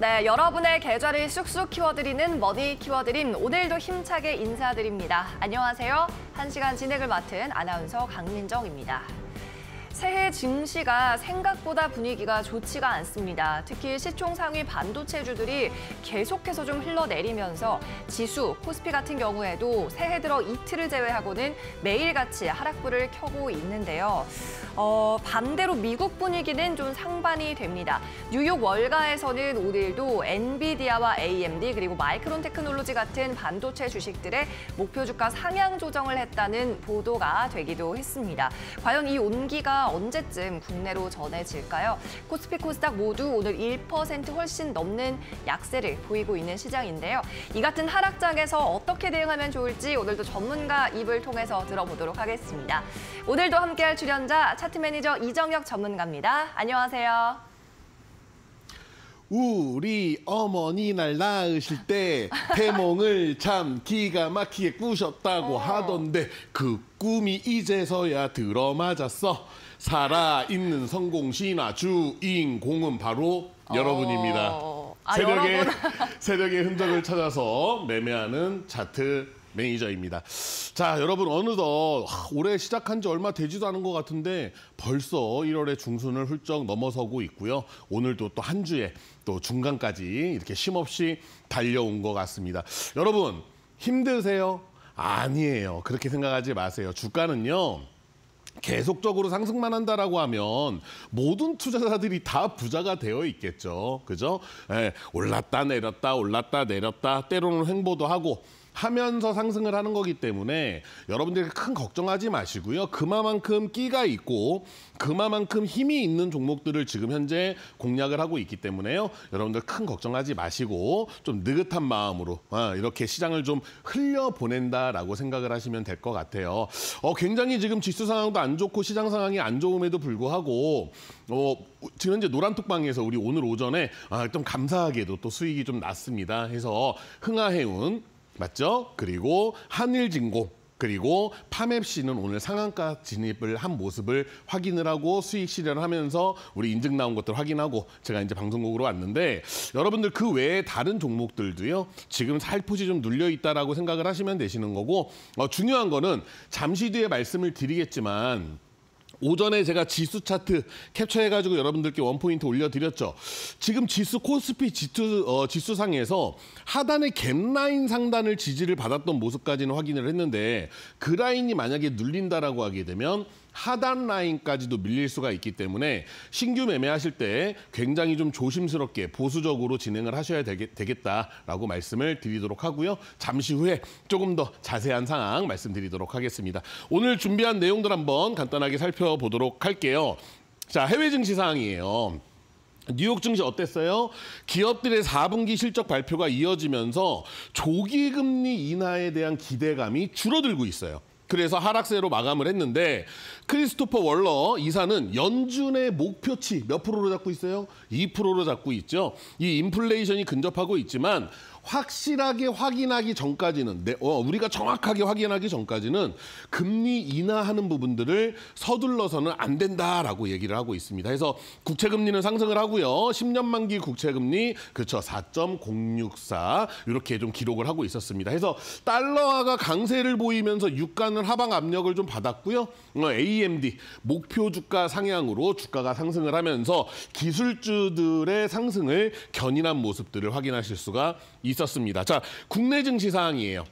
네, 여러분의 계좌를 쑥쑥 키워드리는 머니 키워드림 오늘도 힘차게 인사드립니다. 안녕하세요. 한시간 진행을 맡은 아나운서 강민정입니다. 새해 증시가 생각보다 분위기가 좋지가 않습니다. 특히 시총 상위 반도체주들이 계속해서 좀 흘러내리면서 지수, 코스피 같은 경우에도 새해 들어 이틀을 제외하고는 매일같이 하락부를 켜고 있는데요. 어, 반대로 미국 분위기는 좀 상반이 됩니다. 뉴욕 월가에서는 오늘도 엔비디아와 AMD 그리고 마이크론 테크놀로지 같은 반도체 주식들의 목표 주가 상향 조정을 했다는 보도가 되기도 했습니다. 과연 이 온기가 언제쯤 국내로 전해질까요? 코스피 코스닥 모두 오늘 1% 훨씬 넘는 약세를 보이고 있는 시장인데요. 이 같은 하락장에서 어떻게 대응하면 좋을지 오늘도 전문가 입을 통해서 들어보도록 하겠습니다. 오늘도 함께할 출연자 차트 매니저 이정혁 전문가입니다. 안녕하세요. 우리 어머니 날 낳으실 때 태몽을 참 기가 막히게 꾸셨다고 어. 하던데 그 꿈이 이제서야 들어맞았어. 살아있는 성공시나 주인공은 바로 어. 여러분입니다. 어... 아, 세력의, 여러분. 흔적을 찾아서 매매하는 차트 매니저입니다. 자, 여러분 어느덧 올해 시작한 지 얼마 되지도 않은 것 같은데 벌써 1월의 중순을 훌쩍 넘어서고 있고요. 오늘도 또 한 주에 또 중간까지 이렇게 쉼없이 달려온 것 같습니다. 여러분 힘드세요? 아니에요. 그렇게 생각하지 마세요. 주가는요. 계속적으로 상승만 한다라고 하면 모든 투자자들이 다 부자가 되어 있겠죠. 그죠? 예, 올랐다 내렸다 올랐다 내렸다 때로는 횡보도 하고 하면서 상승을 하는 거기 때문에 여러분들이 큰 걱정하지 마시고요. 그만큼 마 끼가 있고 그만큼 마 힘이 있는 종목들을 지금 현재 공략을 하고 있기 때문에요. 여러분들 큰 걱정하지 마시고 좀 느긋한 마음으로 아, 이렇게 시장을 좀 흘려보낸다라고 생각을 하시면 될 것 같아요. 어, 굉장히 지금 지수 상황도 안 좋고 시장 상황이 안 좋음에도 불구하고 어, 지금 현재 노란톡방에서 우리 오늘 오전에 아, 좀 감사하게도 또 수익이 좀 났습니다. 해서 흥하해운 맞죠? 그리고 한일진공 그리고 파맵씨는 오늘 상한가 진입을 한 모습을 확인을 하고 수익 실현을 하면서 우리 인증 나온 것들 확인하고 제가 이제 방송국으로 왔는데 여러분들 그 외에 다른 종목들도요 지금 살포시 좀 눌려 있다라고 생각을 하시면 되시는 거고 어, 중요한 거는 잠시 뒤에 말씀을 드리겠지만 오전에 제가 지수 차트 캡처해가지고 여러분들께 원포인트 올려드렸죠. 지금 지수 코스피 지수, 어, 지수 상에서 하단의 갭라인 상단을 지지를 받았던 모습까지는 확인을 했는데 그 라인이 만약에 눌린다라고 하게 되면 하단 라인까지도 밀릴 수가 있기 때문에 신규 매매하실 때 굉장히 좀 조심스럽게 보수적으로 진행을 하셔야 되겠, 다라고 말씀을 드리도록 하고요. 잠시 후에 조금 더 자세한 상황 말씀드리도록 하겠습니다. 오늘 준비한 내용들 한번 간단하게 살펴보도록 할게요. 자, 해외 증시 상황이에요 뉴욕 증시 어땠어요? 기업들의 4분기 실적 발표가 이어지면서 조기 금리 인하에 대한 기대감이 줄어들고 있어요. 그래서 하락세로 마감을 했는데 크리스토퍼 월러 이사는 연준의 목표치 몇 프로로 잡고 있어요? 2%로 잡고 있죠. 이 인플레이션이 근접하고 있지만 확실하게 확인하기 전까지는 내, 어, 우리가 정확하게 확인하기 전까지는 금리 인하하는 부분들을 서둘러서는 안 된다라고 얘기를 하고 있습니다. 그래서 국채 금리는 상승을 하고요. 10년 만기 국채 금리 그렇죠. 4.064 이렇게 좀 기록을 하고 있었습니다. 그래서 달러화가 강세를 보이면서 유가는 하방 압력을 좀 받았고요. 어, AMD 목표 주가 상향으로 주가가 상승을 하면서 기술주들의 상승을 견인한 모습들을 확인하실 수가 있었습니다. 자, 국내 증시 사항이에요.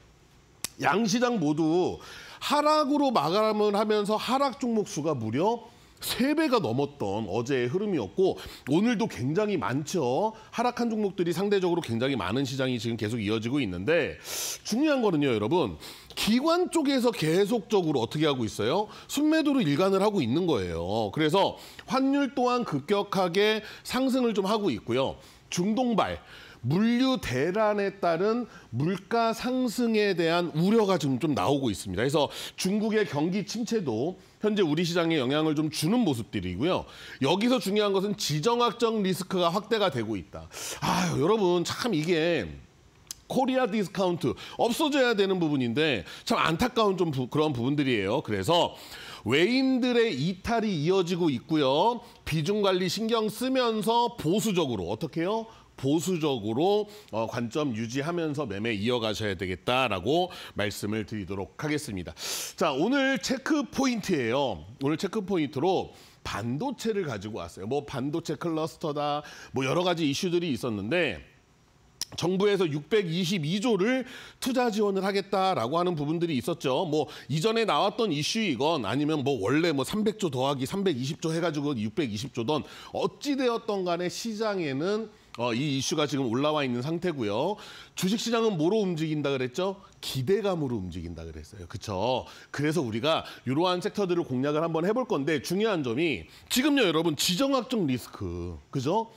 양 시장 모두 하락으로 마감을 하면서 하락 종목 수가 무려 3배가 넘었던 어제의 흐름이었고 오늘도 굉장히 많죠. 하락한 종목들이 상대적으로 굉장히 많은 시장이 지금 계속 이어지고 있는데 중요한 거는요, 여러분. 기관 쪽에서 계속적으로 어떻게 하고 있어요? 순매도로 일관을 하고 있는 거예요. 그래서 환율 또한 급격하게 상승을 좀 하고 있고요. 중동발. 물류 대란에 따른 물가 상승에 대한 우려가 지금 좀 나오고 있습니다. 그래서 중국의 경기 침체도 현재 우리 시장에 영향을 좀 주는 모습들이고요. 여기서 중요한 것은 지정학적 리스크가 확대가 되고 있다. 아, 여러분 참 이게 코리아 디스카운트 없어져야 되는 부분인데 참 안타까운 좀 부, 그런 부분들이에요. 그래서 외인들의 이탈이 이어지고 있고요. 비중 관리 신경 쓰면서 보수적으로 어떻게 해요? 보수적으로 어, 관점 유지하면서 매매 이어가셔야 되겠다라고 말씀을 드리도록 하겠습니다. 자, 오늘 체크 포인트예요. 오늘 체크 포인트로 반도체를 가지고 왔어요. 뭐 반도체 클러스터다, 뭐 여러 가지 이슈들이 있었는데 정부에서 622조를 투자 지원을 하겠다라고 하는 부분들이 있었죠. 뭐 이전에 나왔던 이슈이건 아니면 뭐 원래 뭐 300조 더하기 320조 해가지고 620조던 어찌되었던 간에 시장에는 어, 이 이슈가 지금 올라와 있는 상태고요. 주식시장은 뭐로 움직인다 그랬죠? 기대감으로 움직인다 그랬어요. 그렇죠? 그래서 우리가 이러한 섹터들을 공략을 한번 해볼 건데 중요한 점이 지금요 여러분 지정학적 리스크 그죠?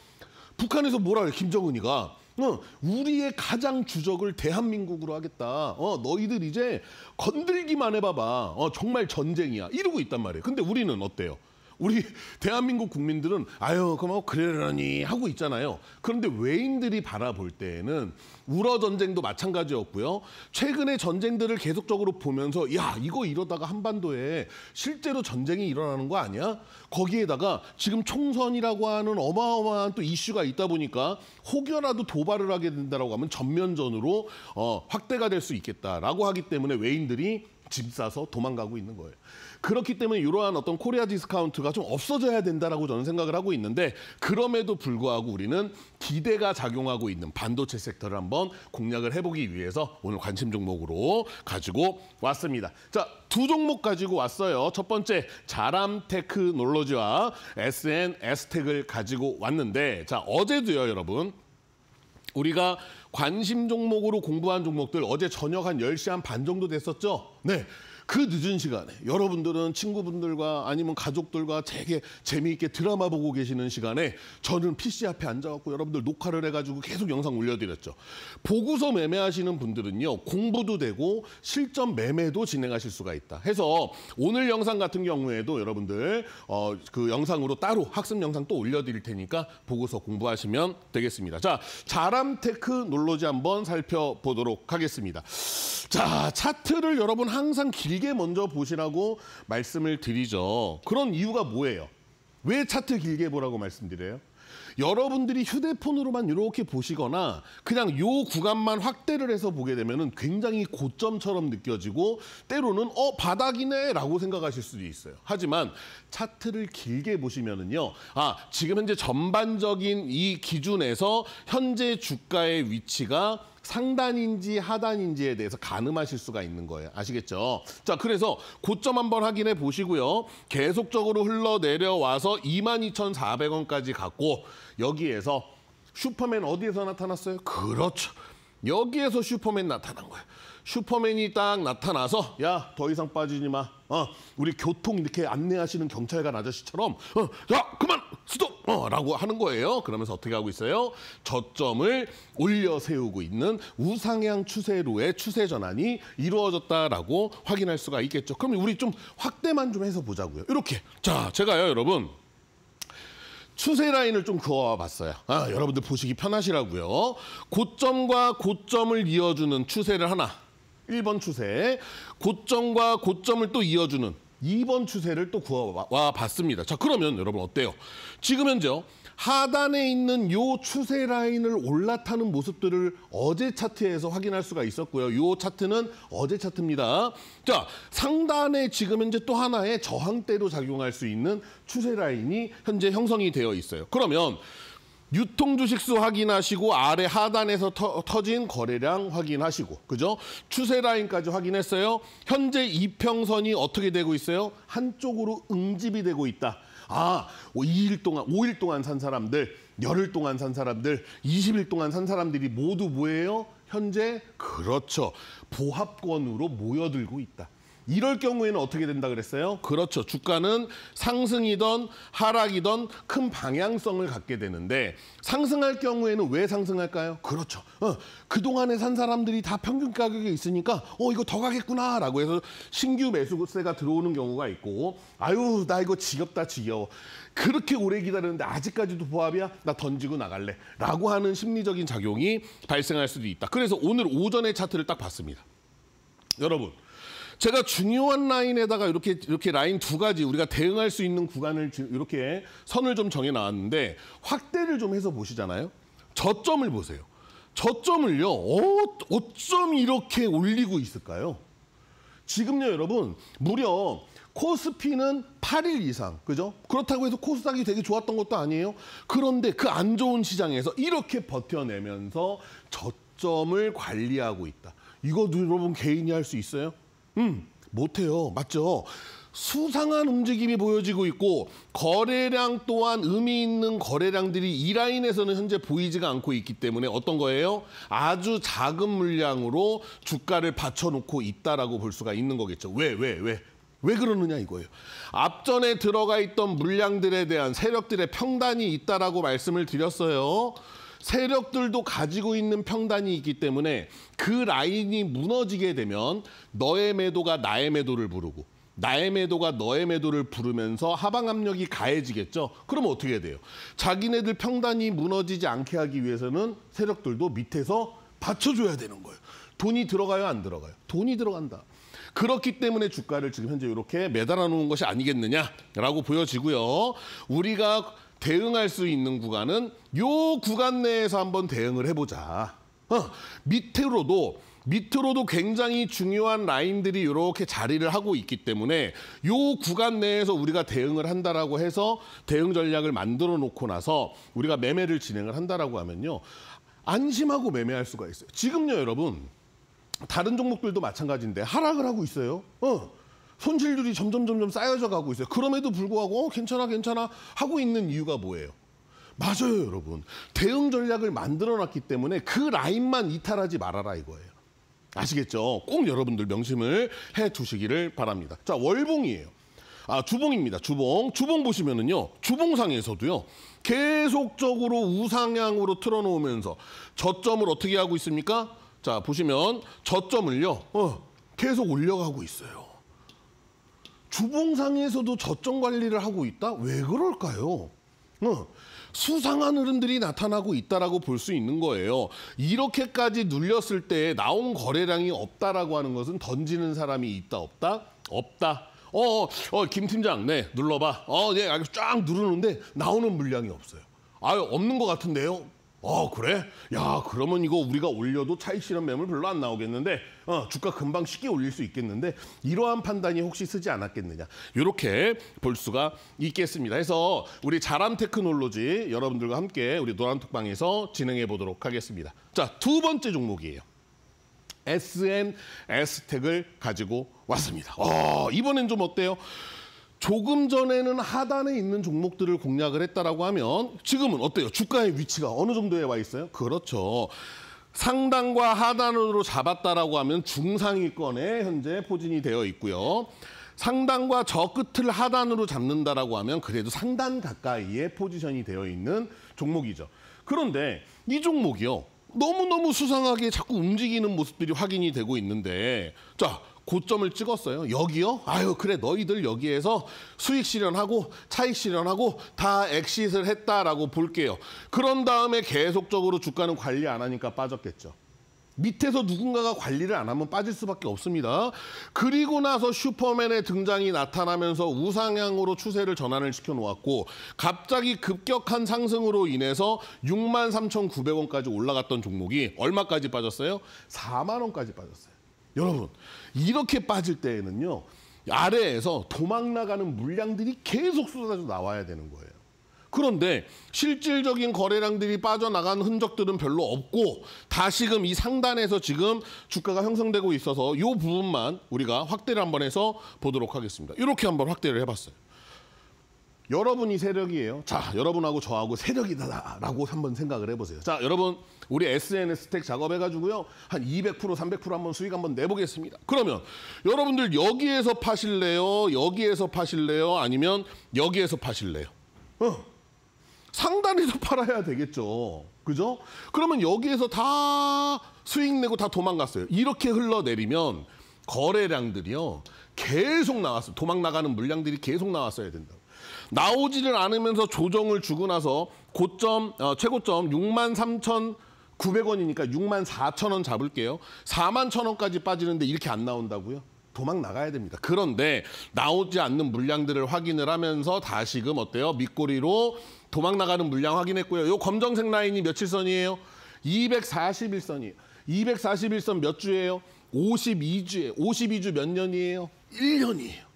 북한에서 뭐라 해 김정은이가 어, 우리의 가장 주적을 대한민국으로 하겠다. 어, 너희들 이제 건들기만 해봐봐. 어, 정말 전쟁이야. 이러고 있단 말이에요. 근데 우리는 어때요? 우리 대한민국 국민들은 아유 그럼 뭐 그래라니 하고 있잖아요. 그런데 외인들이 바라볼 때에는 우러 전쟁도 마찬가지였고요. 최근의 전쟁들을 계속적으로 보면서 야 이거 이러다가 한반도에 실제로 전쟁이 일어나는 거 아니야? 거기에다가 지금 총선이라고 하는 어마어마한 또 이슈가 있다 보니까 혹여라도 도발을 하게 된다라고 하면 전면전으로 어, 확대가 될 수 있겠다라고 하기 때문에 외인들이 짐 싸서 도망가고 있는 거예요. 그렇기 때문에 이러한 어떤 코리아 디스카운트가 좀 없어져야 된다라고 저는 생각을 하고 있는데 그럼에도 불구하고 우리는 기대가 작용하고 있는 반도체 섹터를 한번 공략을 해보기 위해서 오늘 관심 종목으로 가지고 왔습니다. 자, 두 종목 가지고 왔어요. 첫 번째 자람 테크놀로지와 SN s 스텍을 가지고 왔는데 자, 어제도요, 여러분. 우리가 관심 종목으로 공부한 종목들 어제 저녁 한 10시 한 반 정도 됐었죠? 네, 그 늦은 시간에 여러분들은 친구분들과 아니면 가족들과 되게 재미있게 드라마 보고 계시는 시간에 저는 PC 앞에 앉아갖고 여러분들 녹화를 해가지고 계속 영상 올려드렸죠. 보고서 매매하시는 분들은요. 공부도 되고 실전 매매도 진행하실 수가 있다. 해서 오늘 영상 같은 경우에도 여러분들 어, 그 영상으로 따로 학습 영상 또 올려드릴 테니까 보고서 공부하시면 되겠습니다. 자, 자람 테크놀러지 한번 살펴보도록 하겠습니다. 자, 차트를 여러분 항상 길게 길게 먼저 보시라고 말씀을 드리죠. 그런 이유가 뭐예요? 왜 차트 길게 보라고 말씀드려요? 여러분들이 휴대폰으로만 이렇게 보시거나 그냥 요 구간만 확대를 해서 보게 되면 굉장히 고점처럼 느껴지고 때로는 어 바닥이네 라고 생각하실 수도 있어요. 하지만 차트를 길게 보시면은요. 아 지금 현재 전반적인 이 기준에서 현재 주가의 위치가 상단인지 하단인지에 대해서 가늠하실 수가 있는 거예요. 아시겠죠? 자, 그래서 고점 한번 확인해 보시고요. 계속적으로 흘러내려와서 22,400원까지 갔고 여기에서 슈퍼맨 어디에서 나타났어요? 그렇죠. 여기에서 슈퍼맨 나타난 거예요. 슈퍼맨이 딱 나타나서 야, 더 이상 빠지지 마. 어, 우리 교통 이렇게 안내하시는 경찰관 아저씨처럼 어, 야, 그만 스톱! 어, 라고 하는 거예요. 그러면서 어떻게 하고 있어요? 저점을 올려 세우고 있는 우상향 추세로의 추세 전환이 이루어졌다라고 확인할 수가 있겠죠. 그럼 우리 좀 확대만 좀 해서 보자고요. 이렇게. 자, 제가요, 여러분. 추세 라인을 좀 그어와 봤어요. 아, 여러분들 보시기 편하시라고요. 고점과 고점을 이어주는 추세를 하나. 1번 추세. 고점과 고점을 또 이어주는 2번 추세를 또 구해와 봤습니다. 자 그러면 여러분 어때요? 지금 현재 하단에 있는 요 추세 라인을 올라타는 모습들을 어제 차트에서 확인할 수가 있었고요. 요 차트는 어제 차트입니다. 자, 상단에 지금 현재 또 하나의 저항대로 작용할 수 있는 추세 라인이 현재 형성이 되어 있어요. 그러면 유통 주식수 확인하시고 아래 하단에서 터, 진 거래량 확인하시고 그죠? 추세 라인까지 확인했어요. 현재 이평선이 어떻게 되고 있어요? 한쪽으로 응집이 되고 있다. 아, 2일 동안, 5일 동안 산 사람들, 열흘 동안 산 사람들, 20일 동안 산 사람들이 모두 뭐예요? 현재 그렇죠. 보합권으로 모여들고 있다. 이럴 경우에는 어떻게 된다 그랬어요? 그렇죠. 주가는 상승이던 하락이던 큰 방향성을 갖게 되는데 상승할 경우에는 왜 상승할까요? 그렇죠. 어, 그동안에 산 사람들이 다 평균 가격에 있으니까 어 이거 더 가겠구나 라고 해서 신규 매수세가 들어오는 경우가 있고 아유 나 이거 지겹다 지겨워. 그렇게 오래 기다렸는데 아직까지도 보합이야? 나 던지고 나갈래. 라고 하는 심리적인 작용이 발생할 수도 있다. 그래서 오늘 오전에 차트를 딱 봤습니다. 여러분 제가 중요한 라인에다가 이렇게 이렇게 라인 두 가지 우리가 대응할 수 있는 구간을 이렇게 선을 좀 정해 놨는데 확대를 좀 해서 보시잖아요. 저점을 보세요. 저점을요. 어, 어쩜 이렇게 올리고 있을까요? 지금요, 여러분. 무려 코스피는 8일 이상, 그죠? 그렇다고 해서 코스닥이 되게 좋았던 것도 아니에요. 그런데 그 안 좋은 시장에서 이렇게 버텨내면서 저점을 관리하고 있다. 이거 여러분 개인이 할 수 있어요? 음, 못해요. 맞죠? 수상한 움직임이 보여지고 있고 거래량 또한 의미 있는 거래량들이 이 라인에서는 현재 보이지가 않고 있기 때문에 어떤 거예요? 아주 작은 물량으로 주가를 받쳐놓고 있다라고 볼 수가 있는 거겠죠. 왜, 왜, 왜? 왜 그러느냐 이거예요. 앞전에 들어가 있던 물량들에 대한 세력들의 평단이 있다라고 말씀을 드렸어요. 세력들도 가지고 있는 평단이 있기 때문에 그 라인이 무너지게 되면 너의 매도가 나의 매도를 부르고 나의 매도가 너의 매도를 부르면서 하방 압력이 가해지겠죠. 그럼 어떻게 돼요? 자기네들 평단이 무너지지 않게 하기 위해서는 세력들도 밑에서 받쳐줘야 되는 거예요. 돈이 들어가요, 안 들어가요? 돈이 들어간다. 그렇기 때문에 주가를 지금 현재 이렇게 매달아 놓은 것이 아니겠느냐라고 보여지고요. 우리가 대응할 수 있는 구간은 요 구간 내에서 한번 대응을 해보자. 어, 밑으로도 밑으로도 굉장히 중요한 라인들이 이렇게 자리를 하고 있기 때문에 요 구간 내에서 우리가 대응을 한다라고 해서 대응 전략을 만들어 놓고 나서 우리가 매매를 진행을 한다라고 하면요. 안심하고 매매할 수가 있어요. 지금요, 여러분. 다른 종목들도 마찬가지인데 하락을 하고 있어요. 어. 손실률이 점점 점점 쌓여져 가고 있어요. 그럼에도 불구하고 어, 괜찮아 괜찮아 하고 있는 이유가 뭐예요? 맞아요, 여러분. 대응 전략을 만들어 놨기 때문에 그 라인만 이탈하지 말아라 이거예요. 아시겠죠? 꼭 여러분들 명심을 해 두시기를 바랍니다. 자, 월봉이에요. 아, 주봉입니다. 주봉. 주봉 보시면은요. 주봉상에서도요. 계속적으로 우상향으로 틀어 놓으면서 저점을 어떻게 하고 있습니까? 자, 보시면 저점을요. 어, 계속 올려가고 있어요. 주봉상에서도 저점 관리를 하고 있다? 왜 그럴까요? 어. 수상한 흐름들이 나타나고 있다라고 볼 수 있는 거예요. 이렇게까지 눌렸을 때 나온 거래량이 없다라고 하는 것은 던지는 사람이 있다 없다 없다. 어, 어, 어 김 팀장, 네, 눌러봐. 어, 네, 쫙 누르는데 나오는 물량이 없어요. 아유, 없는 것 같은데요? 아 그래? 야 그러면 이거 우리가 올려도 차익 실현 매물 별로 안 나오겠는데 어, 주가 금방 쉽게 올릴 수 있겠는데 이러한 판단이 혹시 쓰지 않았겠느냐 이렇게 볼 수가 있겠습니다. 해서 우리 자람 테크놀로지 여러분들과 함께 우리 노란톡방에서 진행해 보도록 하겠습니다. 자 두 번째 종목이에요. SN S택을 가지고 왔습니다. 어, 이번엔 좀 어때요? 조금 전에는 하단에 있는 종목들을 공략을 했다라고 하면 지금은 어때요? 주가의 위치가 어느 정도에 와 있어요? 그렇죠. 상단과 하단으로 잡았다라고 하면 중상위권에 현재 포진이 되어 있고요. 상단과 저 끝을 하단으로 잡는다라고 하면 그래도 상단 가까이에 포지션이 되어 있는 종목이죠. 그런데 이 종목이요. 너무너무 수상하게 자꾸 움직이는 모습들이 확인이 되고 있는데 자, 고점을 찍었어요. 여기요? 아유 그래 너희들 여기에서 수익 실현하고 차익 실현하고 다 엑시트를 했다라고 볼게요. 그런 다음에 계속적으로 주가는 관리 안 하니까 빠졌겠죠. 밑에서 누군가가 관리를 안 하면 빠질 수밖에 없습니다. 그리고 나서 슈퍼맨의 등장이 나타나면서 우상향으로 추세를 전환을 시켜놓았고 갑자기 급격한 상승으로 인해서 63,900원까지 올라갔던 종목이 얼마까지 빠졌어요? 4만 원까지 빠졌어요. 여러분 이렇게 빠질 때에는요 아래에서 도망 나가는 물량들이 계속 쏟아져 나와야 되는 거예요. 그런데 실질적인 거래량들이 빠져나간 흔적들은 별로 없고 다시금 이 상단에서 지금 주가가 형성되고 있어서 이 부분만 우리가 확대를 한번 해서 보도록 하겠습니다. 이렇게 한번 확대를 해봤어요. 여러분이 세력이에요. 자, 여러분하고 저하고 세력이다라고 한번 생각을 해보세요. 자, 여러분 우리 SNS 스택 작업해가지고요. 한 200%, 300% 한번 수익 한번 내보겠습니다. 그러면 여러분들 여기에서 파실래요? 여기에서 파실래요? 아니면 여기에서 파실래요? 어. 상단에서 팔아야 되겠죠. 그죠? 그러면 여기에서 다 수익 내고 다 도망갔어요. 이렇게 흘러내리면 거래량들이요. 계속 나왔어요. 도망 나가는 물량들이 계속 나왔어야 된다고. 나오지를 않으면서 조정을 주고 나서 고점 어, 최고점 6만 3천 900원이니까 6만 4천 원 잡을게요. 4만 천 원까지 빠지는데 이렇게 안 나온다고요? 도망 나가야 됩니다. 그런데 나오지 않는 물량들을 확인을 하면서 다시금 어때요? 밑꼬리로 도망 나가는 물량 확인했고요. 요 검정색 라인이 며칠 선이에요? 241선이에요. 241선 몇 주예요? 52주에 52주 몇 년이에요? 1년이에요.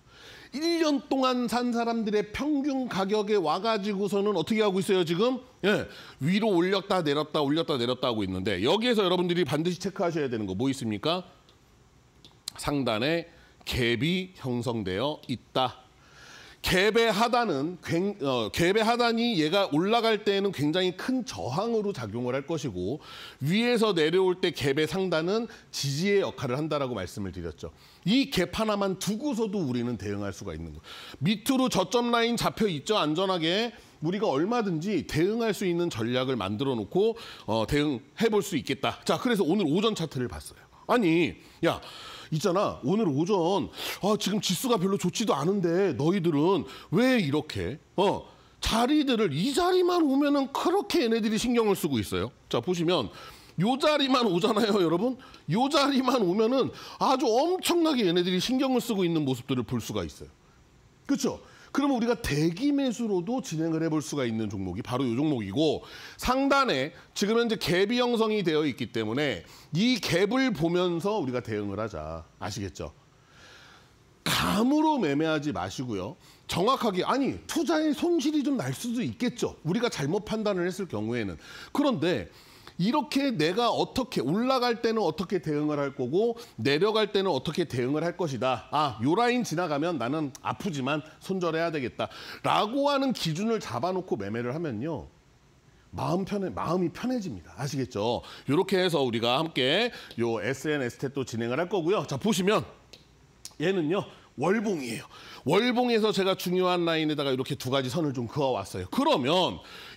일년 동안 산 사람들의 평균 가격에 와가지고서는 어떻게 하고 있어요, 지금? 예, 위로 올렸다 내렸다 올렸다 내렸다 하고 있는데 여기에서 여러분들이 반드시 체크하셔야 되는 거 뭐 있습니까? 상단에 갭이 형성되어 있다. 개배 하단은 개배 하단이 얘가 올라갈 때에는 굉장히 큰 저항으로 작용을 할 것이고 위에서 내려올 때 개배 상단은 지지의 역할을 한다라고 말씀을 드렸죠. 이갭 하나만 두고서도 우리는 대응할 수가 있는 거예요. 밑으로 저점 라인 잡혀 있죠. 안전하게 우리가 얼마든지 대응할 수 있는 전략을 만들어 놓고 어, 대응해 볼 수 있겠다. 자, 그래서 오늘 오전 차트를 봤어요. 아니, 야. 있잖아. 오늘 오전 아, 지금 지수가 별로 좋지도 않은데 너희들은 왜 이렇게 어 자리들을 이 자리만 오면은 그렇게 얘네들이 신경을 쓰고 있어요. 자 보시면 요 자리만 오잖아요, 여러분. 요 자리만 오면은 아주 엄청나게 얘네들이 신경을 쓰고 있는 모습들을 볼 수가 있어요. 그렇죠? 그러면 우리가 대기 매수로도 진행을 해볼 수가 있는 종목이 바로 이 종목이고 상단에 지금 현재 갭이 형성이 되어 있기 때문에 이 갭을 보면서 우리가 대응을 하자. 아시겠죠? 감으로 매매하지 마시고요. 정확하게 아니 투자에 손실이 좀 날 수도 있겠죠. 우리가 잘못 판단을 했을 경우에는. 그런데 이렇게 내가 어떻게 올라갈 때는 어떻게 대응을 할 거고 내려갈 때는 어떻게 대응을 할 것이다. 아, 요 라인 지나가면 나는 아프지만 손절해야 되겠다. 라고 하는 기준을 잡아놓고 매매를 하면요. 마음 편해 마음이 편해집니다. 아시겠죠? 이렇게 해서 우리가 함께 요 SNS 탭도 진행을 할 거고요. 자, 보시면 얘는요. 월봉이에요. 월봉에서 제가 중요한 라인에다가 이렇게 두 가지 선을 좀 그어왔어요. 그러면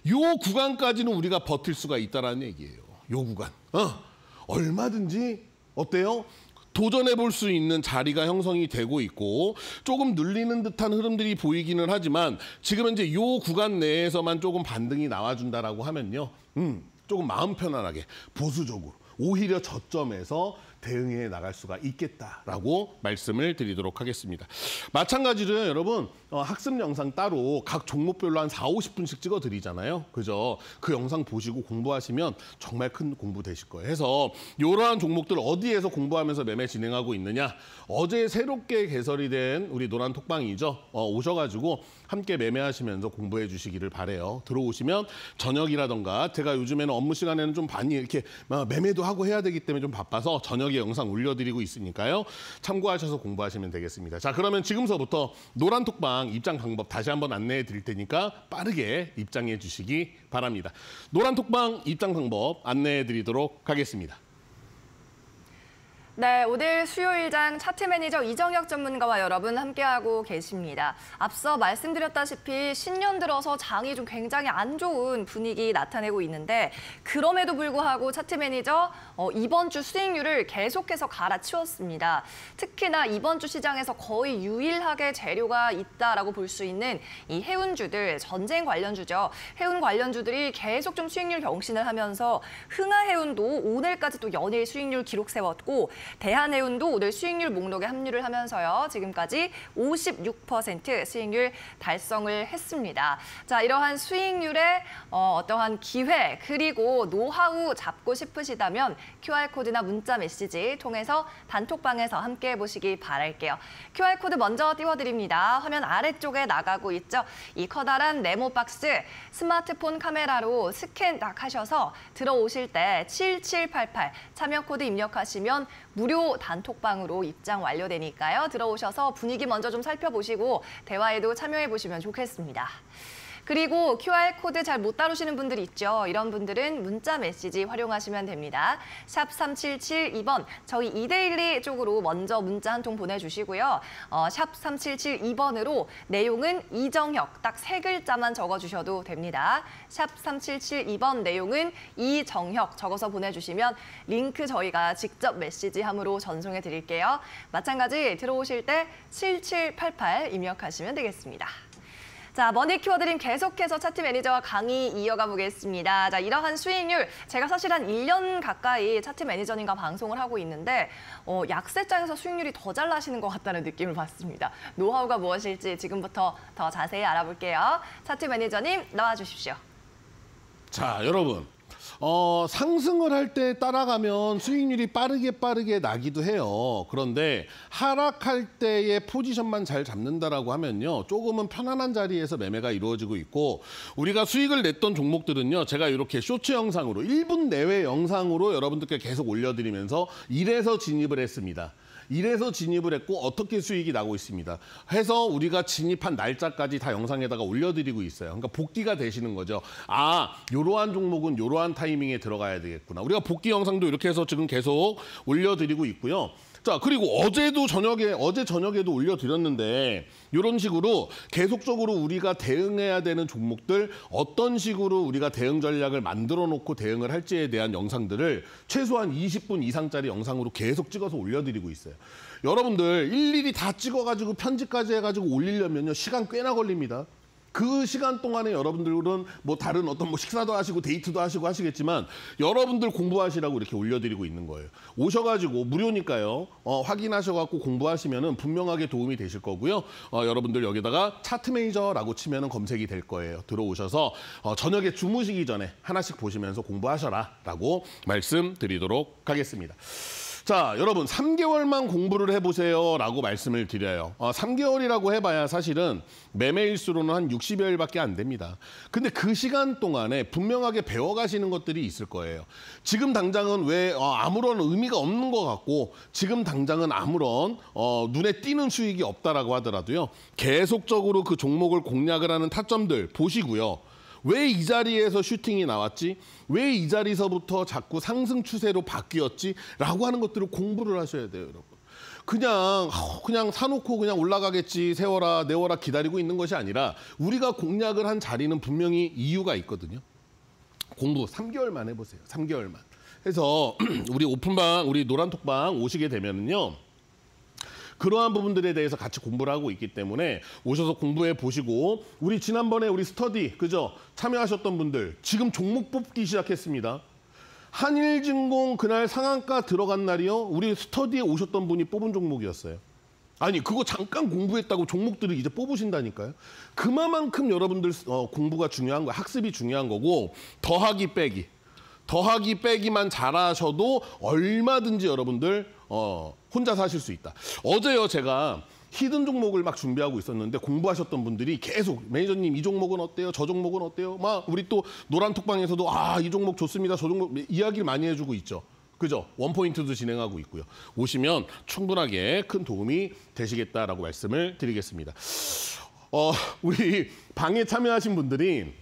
요 구간까지는 우리가 버틸 수가 있다라는 얘기예요. 요 구간. 어. 얼마든지 어때요? 도전해 볼 수 있는 자리가 형성이 되고 있고 조금 눌리는 듯한 흐름들이 보이기는 하지만 지금 은 이제 요 구간 내에서만 조금 반등이 나와준다라고 하면요. 음, 조금 마음 편안하게 보수적으로 오히려 저점에서 대응해 나갈 수가 있겠다라고 말씀을 드리도록 하겠습니다. 마찬가지로 여러분 어, 학습 영상 따로 각 종목별로 한 4, 50분씩 찍어 드리잖아요. 그죠? 그 영상 보시고 공부하시면 정말 큰 공부 되실 거예요. 해서 이러한 종목들 어디에서 공부하면서 매매 진행하고 있느냐 어제 새롭게 개설이 된 우리 노란 톡방이죠. 어, 오셔가지고 함께 매매하시면서 공부해 주시기를 바래요. 들어오시면 저녁이라던가 제가 요즘에는 업무 시간에는 좀 많이 이렇게 매매도 하고 해야 되기 때문에 좀 바빠서 저녁에 영상 올려드리고 있으니까요. 참고하셔서 공부하시면 되겠습니다. 자 그러면 지금서부터 노란톡방 입장 방법 다시 한번 안내해 드릴 테니까 빠르게 입장해 주시기 바랍니다. 노란톡방 입장 방법 안내해 드리도록 하겠습니다. 네, 오늘 수요일장 차트 매니저 이정혁 전문가와 여러분 함께하고 계십니다. 앞서 말씀드렸다시피 신년 들어서 장이 좀 굉장히 안 좋은 분위기 나타내고 있는데 그럼에도 불구하고 차트 매니저 어, 이번 주 수익률을 계속해서 갈아치웠습니다. 특히나 이번 주 시장에서 거의 유일하게 재료가 있다라고 볼 수 있는 이 해운주들, 전쟁 관련주죠. 해운 관련주들이 계속 좀 수익률 경신을 하면서 흥하해운도 오늘까지 또 연일 수익률 기록 세웠고 대한해운도 오늘 수익률 목록에 합류를 하면서요. 지금까지 56% 수익률 달성을 했습니다. 자, 이러한 수익률의 어, 어떠한 기회 그리고 노하우 잡고 싶으시다면 QR코드나 문자 메시지 통해서 단톡방에서 함께 해보시기 바랄게요. QR코드 먼저 띄워드립니다. 화면 아래쪽에 나가고 있죠. 이 커다란 네모 박스 스마트폰 카메라로 스캔 딱 하셔서 들어오실 때 7788 참여 코드 입력하시면 무료 단톡방으로 입장 완료되니까요. 들어오셔서 분위기 먼저 좀 살펴보시고 대화에도 참여해보시면 좋겠습니다. 그리고 QR코드 잘 못 다루시는 분들 있죠. 이런 분들은 문자 메시지 활용하시면 됩니다. 샵 3772번 저희 이데일리 쪽으로 먼저 문자 한 통 보내주시고요. 어, 샵 3772번으로 내용은 이정혁 딱 세 글자만 적어주셔도 됩니다. 샵 3772번 내용은 이정혁 적어서 보내주시면 링크 저희가 직접 메시지함으로 전송해 드릴게요. 마찬가지 들어오실 때 7788 입력하시면 되겠습니다. 자, 머니 키워드림 계속해서 차트 매니저와 강의 이어가 보겠습니다. 자, 이러한 수익률, 제가 사실 한 1년 가까이 차트 매니저님과 방송을 하고 있는데 어, 약세장에서 수익률이 더 잘 나시는 것 같다는 느낌을 받습니다. 노하우가 무엇일지 지금부터 더 자세히 알아볼게요. 차트 매니저님 나와 주십시오. 자, 여러분. 어, 상승을 할 때 따라가면 수익률이 빠르게 빠르게 나기도 해요. 그런데 하락할 때의 포지션만 잘 잡는다라고 하면요. 조금은 편안한 자리에서 매매가 이루어지고 있고 우리가 수익을 냈던 종목들은요. 제가 이렇게 쇼츠 영상으로 1분 내외 영상으로 여러분들께 계속 올려드리면서 이래서 진입을 했습니다. 이래서 진입을 했고 어떻게 수익이 나고 있습니다. 해서 우리가 진입한 날짜까지 다 영상에다가 올려드리고 있어요. 그러니까 복귀가 되시는 거죠. 아, 요러한 종목은 요러한 타이밍에 들어가야 되겠구나. 우리가 복귀 영상도 이렇게 해서 지금 계속 올려드리고 있고요. 자, 그리고 어제도 저녁에 어제 저녁에도 올려드렸는데 이런 식으로 계속적으로 우리가 대응해야 되는 종목들 어떤 식으로 우리가 대응 전략을 만들어 놓고 대응을 할지에 대한 영상들을 최소한 20분 이상짜리 영상으로 계속 찍어서 올려드리고 있어요. 여러분들 일일이 다 찍어가지고 편집까지 해가지고 올리려면요 시간 꽤나 걸립니다. 그 시간 동안에 여러분들은 뭐 다른 어떤 뭐 식사도 하시고 데이트도 하시고 하시겠지만 여러분들 공부하시라고 이렇게 올려드리고 있는 거예요. 오셔가지고 무료니까요. 어, 확인하셔갖고 공부하시면은 분명하게 도움이 되실 거고요. 어, 여러분들 여기다가 차트 메이저라고 치면은 검색이 될 거예요. 들어오셔서 어, 저녁에 주무시기 전에 하나씩 보시면서 공부하셔라라고 말씀드리도록 하겠습니다. 자, 여러분 3개월만 공부를 해보세요라고 말씀을 드려요. 어, 아, 3개월이라고 해봐야 사실은 매매일수로는 한 60여일밖에 안 됩니다. 근데 그 시간 동안에 분명하게 배워가시는 것들이 있을 거예요. 지금 당장은 왜 어, 아무런 의미가 없는 것 같고 지금 당장은 아무런 어, 눈에 띄는 수익이 없다라고 하더라도요. 계속적으로 그 종목을 공략을 하는 타점들 보시고요. 왜이 자리에서 슈팅이 나왔지? 왜 이 자리서부터 자꾸 상승 추세로 바뀌었지? 라고 하는 것들을 공부를 하셔야 돼요, 여러분. 그냥 그냥 사놓고 그냥 올라가겠지 세워라 내워라 기다리고 있는 것이 아니라 우리가 공략을 한 자리는 분명히 이유가 있거든요. 공부 3개월만 해보세요. 3개월만. 그래서 우리 오픈방 우리 노란톡방 오시게 되면은요. 그러한 부분들에 대해서 같이 공부를 하고 있기 때문에 오셔서 공부해 보시고 우리 지난번에 우리 스터디 그죠 참여하셨던 분들 지금 종목 뽑기 시작했습니다. 한일진공 그날 상한가 들어간 날이요. 우리 스터디에 오셨던 분이 뽑은 종목이었어요. 아니 그거 잠깐 공부했다고 종목들을 이제 뽑으신다니까요. 그만큼 여러분들 어, 공부가 중요한 거, 학습이 중요한 거고 더하기 빼기, 더하기 빼기만 잘하셔도 얼마든지 여러분들 어, 혼자 사실 수 있다. 어제요 제가 히든 종목을 막 준비하고 있었는데 공부하셨던 분들이 계속 매니저님 이 종목은 어때요? 저 종목은 어때요? 막 우리 또 노란 톡방에서도 아이 종목 좋습니다. 저 종목 이야기를 많이 해주고 있죠. 그죠? 원포인트도 진행하고 있고요. 오시면 충분하게 큰 도움이 되시겠다라고 말씀을 드리겠습니다. 어, 우리 방에 참여하신 분들이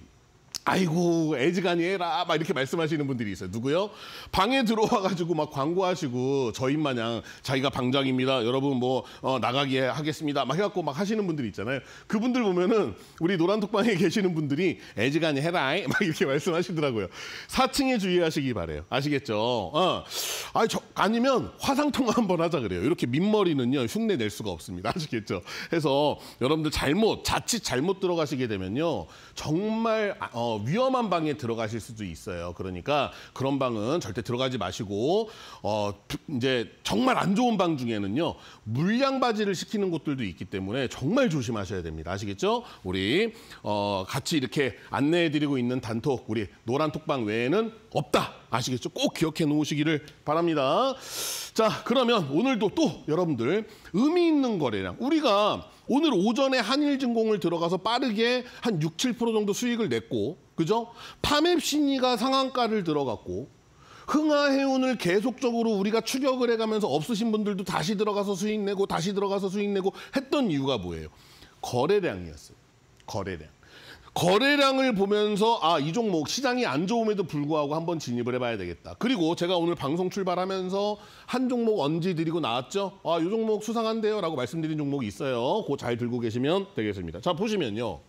아이고 애지간이 해라 막 이렇게 말씀하시는 분들이 있어요. 누구요? 방에 들어와가지고 막 광고하시고 저희 마냥 자기가 방장입니다. 여러분 뭐 어, 나가게 하겠습니다. 막 해갖고 막 하시는 분들이 있잖아요. 그분들 보면은 우리 노란톡방에 계시는 분들이 애지간이 해라 막 이렇게 말씀하시더라고요. 4층에 주의하시기 바래요. 아시겠죠? 어. 아니, 저, 아니면 화상통화 한번 하자 그래요. 이렇게 민머리는요 흉내 낼 수가 없습니다. 아시겠죠? 해서 여러분들 잘못 자칫 잘못 들어가시게 되면요 정말 아, 어, 위험한 방에 들어가실 수도 있어요. 그러니까 그런 방은 절대 들어가지 마시고 어, 이제 정말 안 좋은 방 중에는요. 물량 바지를 시키는 곳들도 있기 때문에 정말 조심하셔야 됩니다. 아시겠죠? 우리 어, 같이 이렇게 안내해드리고 있는 단톡 우리 노란 톡방 외에는 없다. 아시겠죠? 꼭 기억해 놓으시기를 바랍니다. 자, 그러면 오늘도 또 여러분들 의미 있는 거래량. 우리가 오늘 오전에 한일증공을 들어가서 빠르게 한 6, 7% 정도 수익을 냈고 그죠? 파맵신이가 상한가를 들어갔고 흥하 해운을 계속적으로 우리가 추격을 해가면서 없으신 분들도 다시 들어가서 수익 내고 다시 들어가서 수익 내고 했던 이유가 뭐예요? 거래량이었어요. 거래량. 거래량을 보면서 아 이 종목 뭐 시장이 안 좋음에도 불구하고 한번 진입을 해봐야 되겠다. 그리고 제가 오늘 방송 출발하면서 한 종목 언지 드리고 나왔죠. 아이 종목 수상한데요 라고 말씀드린 종목이 있어요. 그거 잘 들고 계시면 되겠습니다. 자 보시면요.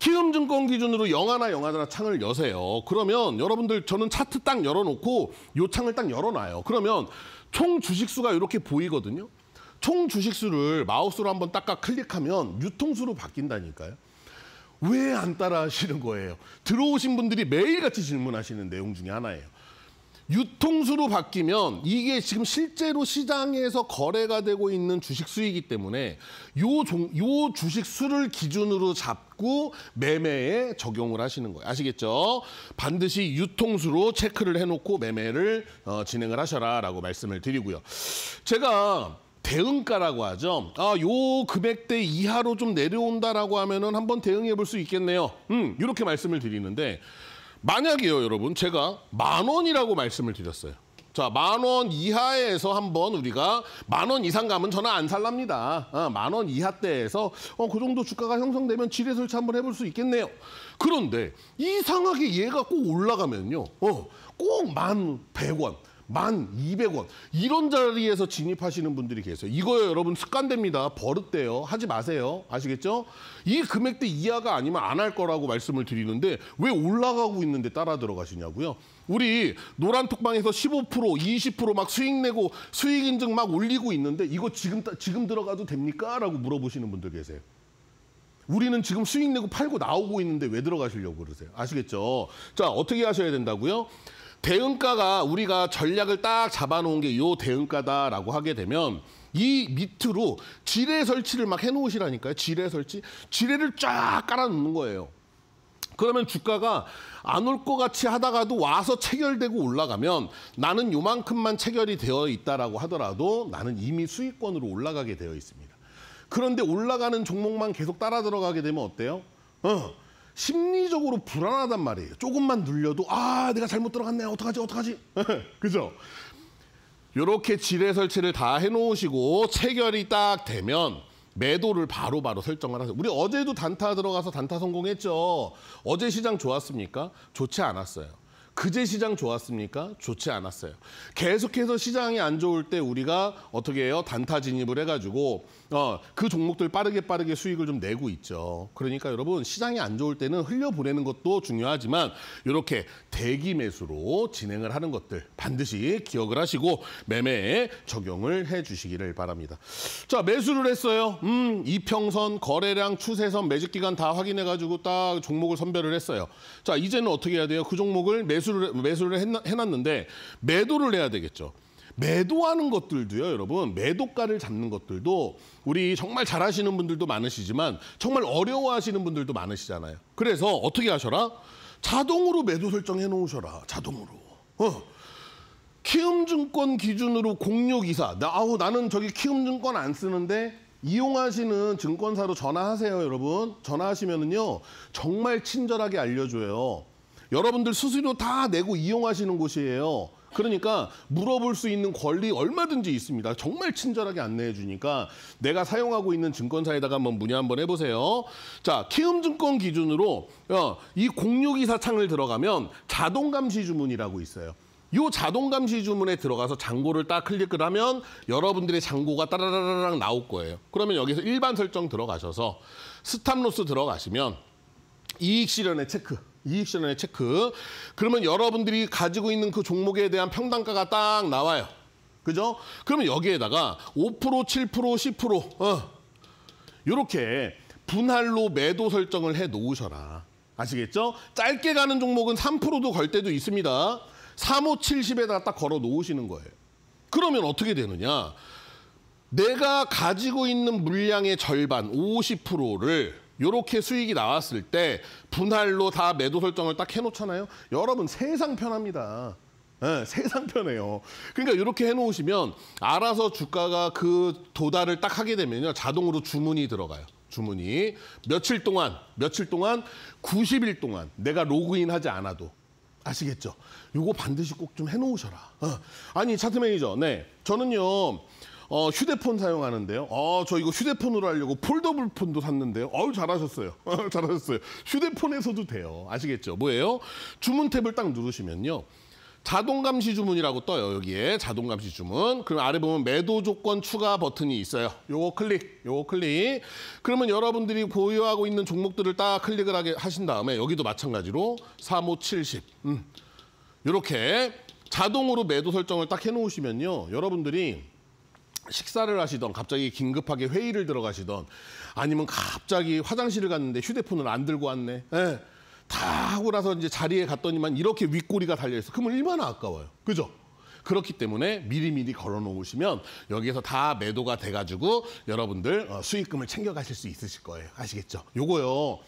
키움증권 기준으로 영하나 영하나 창을 여세요. 그러면 여러분들 저는 차트 딱 열어놓고 요 창을 딱 열어놔요. 그러면 총 주식수가 이렇게 보이거든요. 총 주식수를 마우스로 한번 딱딱 클릭하면 유통수로 바뀐다니까요. 왜 안 따라 하시는 거예요? 들어오신 분들이 매일같이 질문하시는 내용 중에 하나예요. 유통수로 바뀌면 이게 지금 실제로 시장에서 거래가 되고 있는 주식 수이기 때문에 요, 종, 요 주식 수를 기준으로 잡고 매매에 적용을 하시는 거예요. 아시겠죠? 반드시 유통수로 체크를 해놓고 매매를 어, 진행을 하셔라라고 말씀을 드리고요. 제가 대응가라고 하죠. 아, 요 금액대 이하로 좀 내려온다라고 하면은 한번 대응해 볼 수 있겠네요. 음, 이렇게 말씀을 드리는데 만약에요, 여러분. 제가 만 원이라고 말씀을 드렸어요. 자, 만원 이하에서 한번 우리가 만원 이상 가면 저는 안 살랍니다. 아, 만원 이하 대에서 어, 그 정도 주가가 형성되면 지뢰 설치 한번 해볼 수 있겠네요. 그런데 이상하게 얘가 꼭 올라가면요. 어, 꼭 만 백원 만 200원 이런 자리에서 진입하시는 분들이 계세요. 이거 여러분 습관됩니다. 버릇돼요. 하지 마세요. 아시겠죠? 이 금액대 이하가 아니면 안 할 거라고 말씀을 드리는데 왜 올라가고 있는데 따라 들어가시냐고요. 우리 노란 톡방에서 15% 20%막 수익 내고 수익 인증 막 올리고 있는데 이거 지금 지금 들어가도 됩니까? 라고 물어보시는 분들 계세요. 우리는 지금 수익 내고 팔고 나오고 있는데 왜 들어가시려고 그러세요? 아시겠죠? 자, 어떻게 하셔야 된다고요? 대응가가 우리가 전략을 딱 잡아놓은 게 요 대응가다라고 하게 되면 이 밑으로 지뢰 설치를 막 해놓으시라니까요. 지뢰 설치. 지뢰를 쫙 깔아놓는 거예요. 그러면 주가가 안 올 것 같이 하다가도 와서 체결되고 올라가면 나는 요만큼만 체결이 되어 있다라고 하더라도 나는 이미 수익권으로 올라가게 되어 있습니다. 그런데 올라가는 종목만 계속 따라 들어가게 되면 어때요? 어. 심리적으로 불안하단 말이에요. 조금만 눌려도 아 내가 잘못 들어갔네 어떡하지 어떡하지 그죠? 이렇게 지뢰 설치를 다 해놓으시고 체결이 딱 되면 매도를 바로바로 바로 설정을 하세요. 우리 어제도 단타 들어가서 단타 성공했죠. 어제 시장 좋았습니까? 좋지 않았어요. 그제 시장 좋았습니까? 좋지 않았어요. 계속해서 시장이 안 좋을 때 우리가 어떻게 해요? 단타 진입을 해가지고 어, 그 종목들 빠르게 빠르게 수익을 좀 내고 있죠. 그러니까 여러분 시장이 안 좋을 때는 흘려보내는 것도 중요하지만 이렇게 대기 매수로 진행을 하는 것들 반드시 기억을 하시고 매매에 적용을 해주시기를 바랍니다. 자 매수를 했어요. 음 이평선, 거래량, 추세선, 매직기간다 확인해가지고 딱 종목을 선별을 했어요. 자 이제는 어떻게 해야 돼요? 그 종목을 매수 매수를 매수를 해놨는데 매도를 해야 되겠죠. 매도하는 것들도요, 여러분. 매도가를 잡는 것들도 우리 정말 잘하시는 분들도 많으시지만 정말 어려워하시는 분들도 많으시잖아요. 그래서 어떻게 하셔라? 자동으로 매도 설정해 놓으셔라. 자동으로. 어. 키움증권 기준으로 공유기사. 나, 아우, 나는 저기 키움증권 안 쓰는데 이용하시는 증권사로 전화하세요, 여러분. 전화하시면은요, 정말 친절하게 알려줘요. 여러분들 수수료 다 내고 이용하시는 곳이에요. 그러니까 물어볼 수 있는 권리 얼마든지 있습니다. 정말 친절하게 안내해 주니까 내가 사용하고 있는 증권사에다가 한번 문의 한번 해보세요. 자, 키움증권 기준으로 어, 이 공유기사 창을 들어가면 자동감시 주문이라고 있어요. 이 자동감시 주문에 들어가서 잔고를 딱 클릭을 하면 여러분들의 잔고가 따라라라락 나올 거예요. 그러면 여기서 일반 설정 들어가셔서 스탑로스 들어가시면 이익 실현의 체크 이익실현의 체크. 그러면 여러분들이 가지고 있는 그 종목에 대한 평단가가 딱 나와요. 그죠? 그러면 여기에다가 5%, 7%, 10%, 어. 요렇게 분할로 매도 설정을 해 놓으셔라. 아시겠죠? 짧게 가는 종목은 3%도 걸 때도 있습니다. 3570에다가 딱 걸어 놓으시는 거예요. 그러면 어떻게 되느냐? 내가 가지고 있는 물량의 절반 50%를 이렇게 수익이 나왔을 때 분할로 다 매도 설정을 딱 해놓잖아요. 여러분 세상 편합니다. 네, 세상 편해요. 그러니까 이렇게 해놓으시면 알아서 주가가 그 도달을 딱 하게 되면요. 자동으로 주문이 들어가요. 주문이 며칠 동안 며칠 동안 90일 동안 내가 로그인하지 않아도 아시겠죠? 이거 반드시 꼭 좀 해놓으셔라. 어. 아니 차트 매니저, 네 저는요 어, 휴대폰 사용하는데요. 어, 저 이거 휴대폰으로 하려고 폴더블 폰도 샀는데요. 어우, 잘하셨어요. 잘하셨어요. 휴대폰에서도 돼요. 아시겠죠? 뭐예요? 주문 탭을 딱 누르시면요. 자동 감시 주문이라고 떠요. 여기에 자동 감시 주문. 그럼 아래 보면 매도 조건 추가 버튼이 있어요. 요거 클릭, 요거 클릭. 그러면 여러분들이 보유하고 있는 종목들을 딱 클릭을 하게 하신 다음에 여기도 마찬가지로 3570. 음. 요렇게 자동으로 매도 설정을 딱 해놓으시면요. 여러분들이 식사를 하시던 갑자기 긴급하게 회의를 들어가시던 아니면 갑자기 화장실을 갔는데 휴대폰을 안 들고 왔네. 예. 다 하고 나서 이제 자리에 갔더니만 이렇게 윗꼬리가 달려있어. 그러면 얼마나 아까워요. 그죠? 그렇기 때문에 미리미리 걸어놓으시면 여기에서 다 매도가 돼가지고 여러분들 어, 수익금을 챙겨가실 수 있으실 거예요. 아시겠죠? 요거요.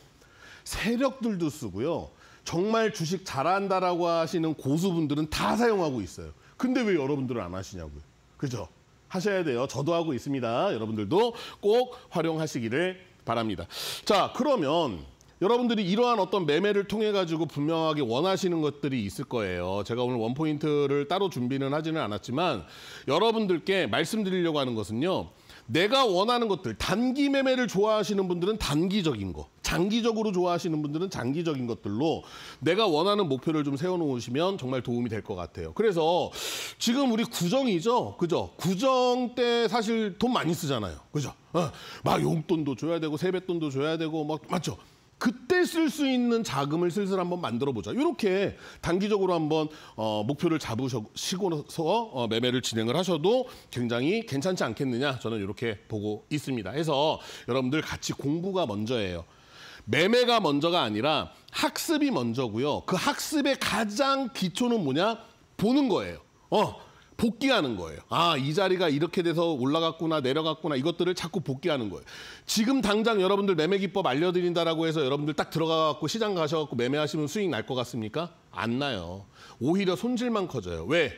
세력들도 쓰고요. 정말 주식 잘한다라고 하시는 고수분들은 다 사용하고 있어요. 근데 왜 여러분들은 안 하시냐고요. 그죠? 하셔야 돼요. 저도 하고 있습니다. 여러분들도 꼭 활용하시기를 바랍니다. 자, 그러면 여러분들이 이러한 어떤 매매를 통해 가지고 분명하게 원하시는 것들이 있을 거예요. 제가 오늘 원포인트를 따로 준비는 하지는 않았지만 여러분들께 말씀드리려고 하는 것은요. 내가 원하는 것들 단기 매매를 좋아하시는 분들은 단기적인 거 장기적으로 좋아하시는 분들은 장기적인 것들로 내가 원하는 목표를 좀 세워놓으시면 정말 도움이 될 것 같아요. 그래서 지금 우리 구정이죠. 그죠? 구정 때 사실 돈 많이 쓰잖아요. 그죠? 어, 막 용돈도 줘야 되고 세뱃돈도 줘야 되고 막 맞죠? 그때 쓸 수 있는 자금을 슬슬 한번 만들어 보자. 이렇게 단기적으로 한번 어, 목표를 잡으시고서 어, 매매를 진행을 하셔도 굉장히 괜찮지 않겠느냐 저는 이렇게 보고 있습니다. 해서 여러분들 같이 공부가 먼저예요. 매매가 먼저가 아니라 학습이 먼저고요. 그 학습의 가장 기초는 뭐냐? 보는 거예요. 어. 복귀하는 거예요. 아, 이 자리가 이렇게 돼서 올라갔구나, 내려갔구나, 이것들을 자꾸 복귀하는 거예요. 지금 당장 여러분들 매매 기법 알려드린다라고 해서 여러분들 딱 들어가갖고 시장 가셔갖고 매매하시면 수익 날 것 같습니까? 안 나요. 오히려 손질만 커져요. 왜?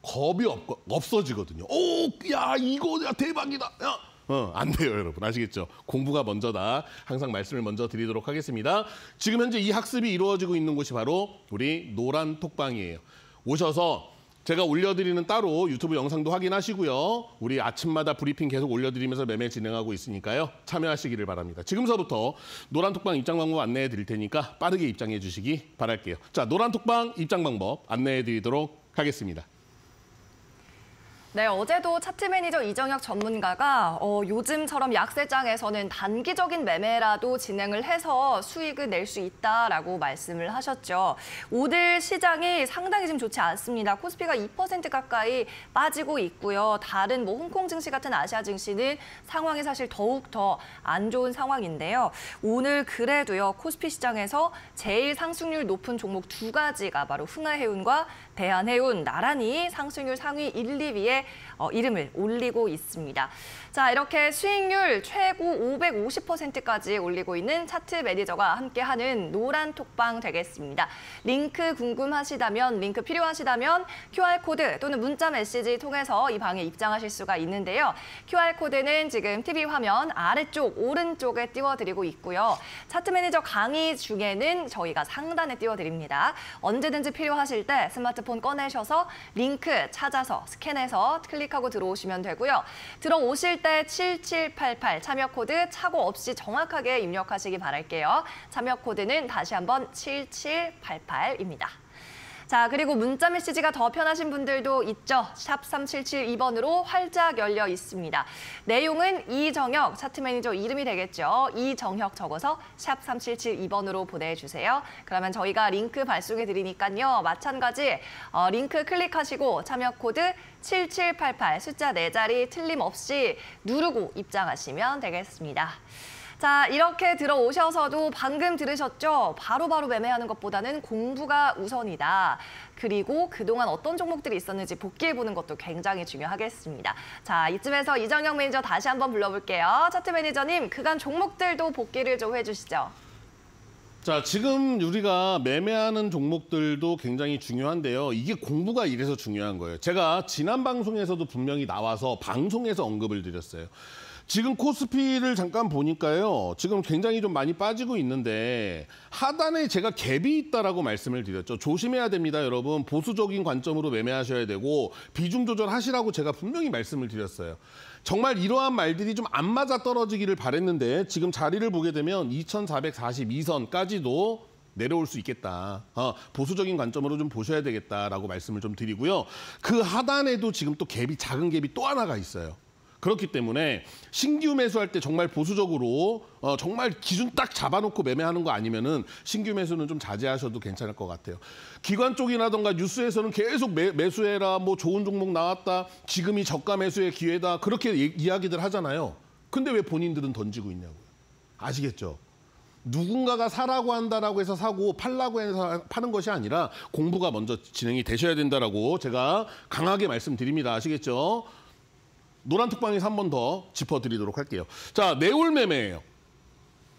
겁이 없, 없어지거든요. 오, 야, 이거, 야, 대박이다. 야. 어, 안 돼요, 여러분. 아시겠죠? 공부가 먼저다. 항상 말씀을 먼저 드리도록 하겠습니다. 지금 현재 이 학습이 이루어지고 있는 곳이 바로 우리 노란 톡방이에요. 오셔서 제가 올려드리는 따로 유튜브 영상도 확인하시고요. 우리 아침마다 브리핑 계속 올려드리면서 매매 진행하고 있으니까요. 참여하시기를 바랍니다. 지금서부터 노란톡방 입장 방법 안내해 드릴 테니까 빠르게 입장해 주시기 바랄게요. 자, 노란톡방 입장 방법 안내해 드리도록 하겠습니다. 네, 어제도 차트 매니저 이정혁 전문가가 어, 요즘처럼 약세장에서는 단기적인 매매라도 진행을 해서 수익을 낼 수 있다라고 말씀을 하셨죠. 오늘 시장이 상당히 지금 좋지 않습니다. 코스피가 2% 가까이 빠지고 있고요. 다른 뭐 홍콩 증시 같은 아시아 증시는 상황이 사실 더욱 더 안 좋은 상황인데요. 오늘 그래도요. 코스피 시장에서 제일 상승률 높은 종목 두 가지가 바로 흥아해운과 대한해운 나란히 상승률 상위 1, 2위에 이 어, 이름을 올리고 있습니다. 자, 이렇게 수익률 최고 550%까지 올리고 있는 차트 매니저가 함께하는 노란 톡방 되겠습니다. 링크 궁금하시다면, 링크 필요하시다면 QR코드 또는 문자 메시지 통해서 이 방에 입장하실 수가 있는데요. QR코드는 지금 TV 화면 아래쪽, 오른쪽에 띄워드리고 있고요. 차트 매니저 강의 중에는 저희가 상단에 띄워드립니다. 언제든지 필요하실 때 스마트폰 꺼내셔서 링크 찾아서 스캔해서 것 클릭하고 들어오시면 되고요. 들어오실 때 7788 참여 코드 착오 없이 정확하게 입력하시기 바랄게요. 참여 코드는 다시 한번 7788입니다. 자, 그리고 문자 메시지가 더 편하신 분들도 있죠. 샵 3772번으로 활짝 열려 있습니다. 내용은 이정혁, 차트 매니저 이름이 되겠죠. 이정혁 적어서 샵 3772번으로 보내주세요. 그러면 저희가 링크 발송해 드리니까요. 마찬가지 어, 링크 클릭하시고 참여 코드 7788 숫자 네자리 틀림없이 누르고 입장하시면 되겠습니다. 자, 이렇게 들어오셔서도 방금 들으셨죠? 바로바로 바로 매매하는 것보다는 공부가 우선이다. 그리고 그동안 어떤 종목들이 있었는지 복귀해보는 것도 굉장히 중요하겠습니다. 자, 이쯤에서 이정영 매니저 다시 한번 불러볼게요. 차트 매니저님, 그간 종목들도 복귀를좀 해주시죠. 자, 지금 우리가 매매하는 종목들도 굉장히 중요한데요. 이게 공부가 이래서 중요한 거예요. 제가 지난 방송에서도 분명히 나와서 방송에서 언급을 드렸어요. 지금 코스피를 잠깐 보니까요. 지금 굉장히 좀 많이 빠지고 있는데 하단에 제가 갭이 있다라고 말씀을 드렸죠. 조심해야 됩니다, 여러분. 보수적인 관점으로 매매하셔야 되고 비중 조절하시라고 제가 분명히 말씀을 드렸어요. 정말 이러한 말들이 좀 안 맞아 떨어지기를 바랬는데 지금 자리를 보게 되면 2442선까지도 내려올 수 있겠다. 어, 보수적인 관점으로 좀 보셔야 되겠다라고 말씀을 좀 드리고요. 그 하단에도 지금 또 갭이 작은 갭이 또 하나가 있어요. 그렇기 때문에 신규 매수할 때 정말 보수적으로 어, 정말 기준 딱 잡아놓고 매매하는 거 아니면은 신규 매수는 좀 자제하셔도 괜찮을 것 같아요. 기관 쪽이라던가 뉴스에서는 계속 매, 매수해라, 뭐 좋은 종목 나왔다, 지금이 저가 매수의 기회다 그렇게 이, 이야기들 하잖아요. 근데 왜 본인들은 던지고 있냐고요. 아시겠죠? 누군가가 사라고 한다라고 해서 사고 팔라고 해서 파는 것이 아니라 공부가 먼저 진행이 되셔야 된다라고 제가 강하게 말씀드립니다. 아시겠죠? 노란 톡방에서 한 번 더 짚어드리도록 할게요. 자, 내울 매매예요.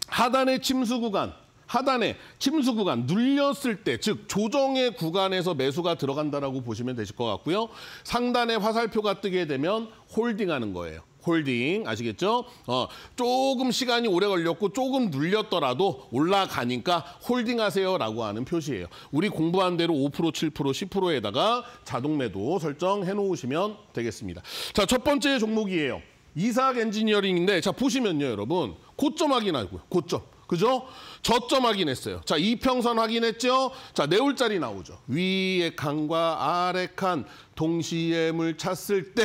하단의 침수 구간, 하단에 침수 구간 눌렸을 때, 즉 조정의 구간에서 매수가 들어간다라고 보시면 되실 것 같고요. 상단에 화살표가 뜨게 되면 홀딩하는 거예요. 홀딩 아시겠죠? 어, 조금 시간이 오래 걸렸고 조금 눌렸더라도 올라가니까 홀딩하세요라고 하는 표시예요. 우리 공부한 대로 5% 7% 10%에다가 자동 매도 설정해 놓으시면 되겠습니다. 자, 첫 번째 종목이에요. 이삭 엔지니어링인데 자 보시면요 여러분 고점 확인하고요 고점 그죠? 저점 확인했어요. 자, 이평선 확인했죠? 자, 네울짜리 나오죠. 위의 칸과 아래 칸 동시에 물 찼을 때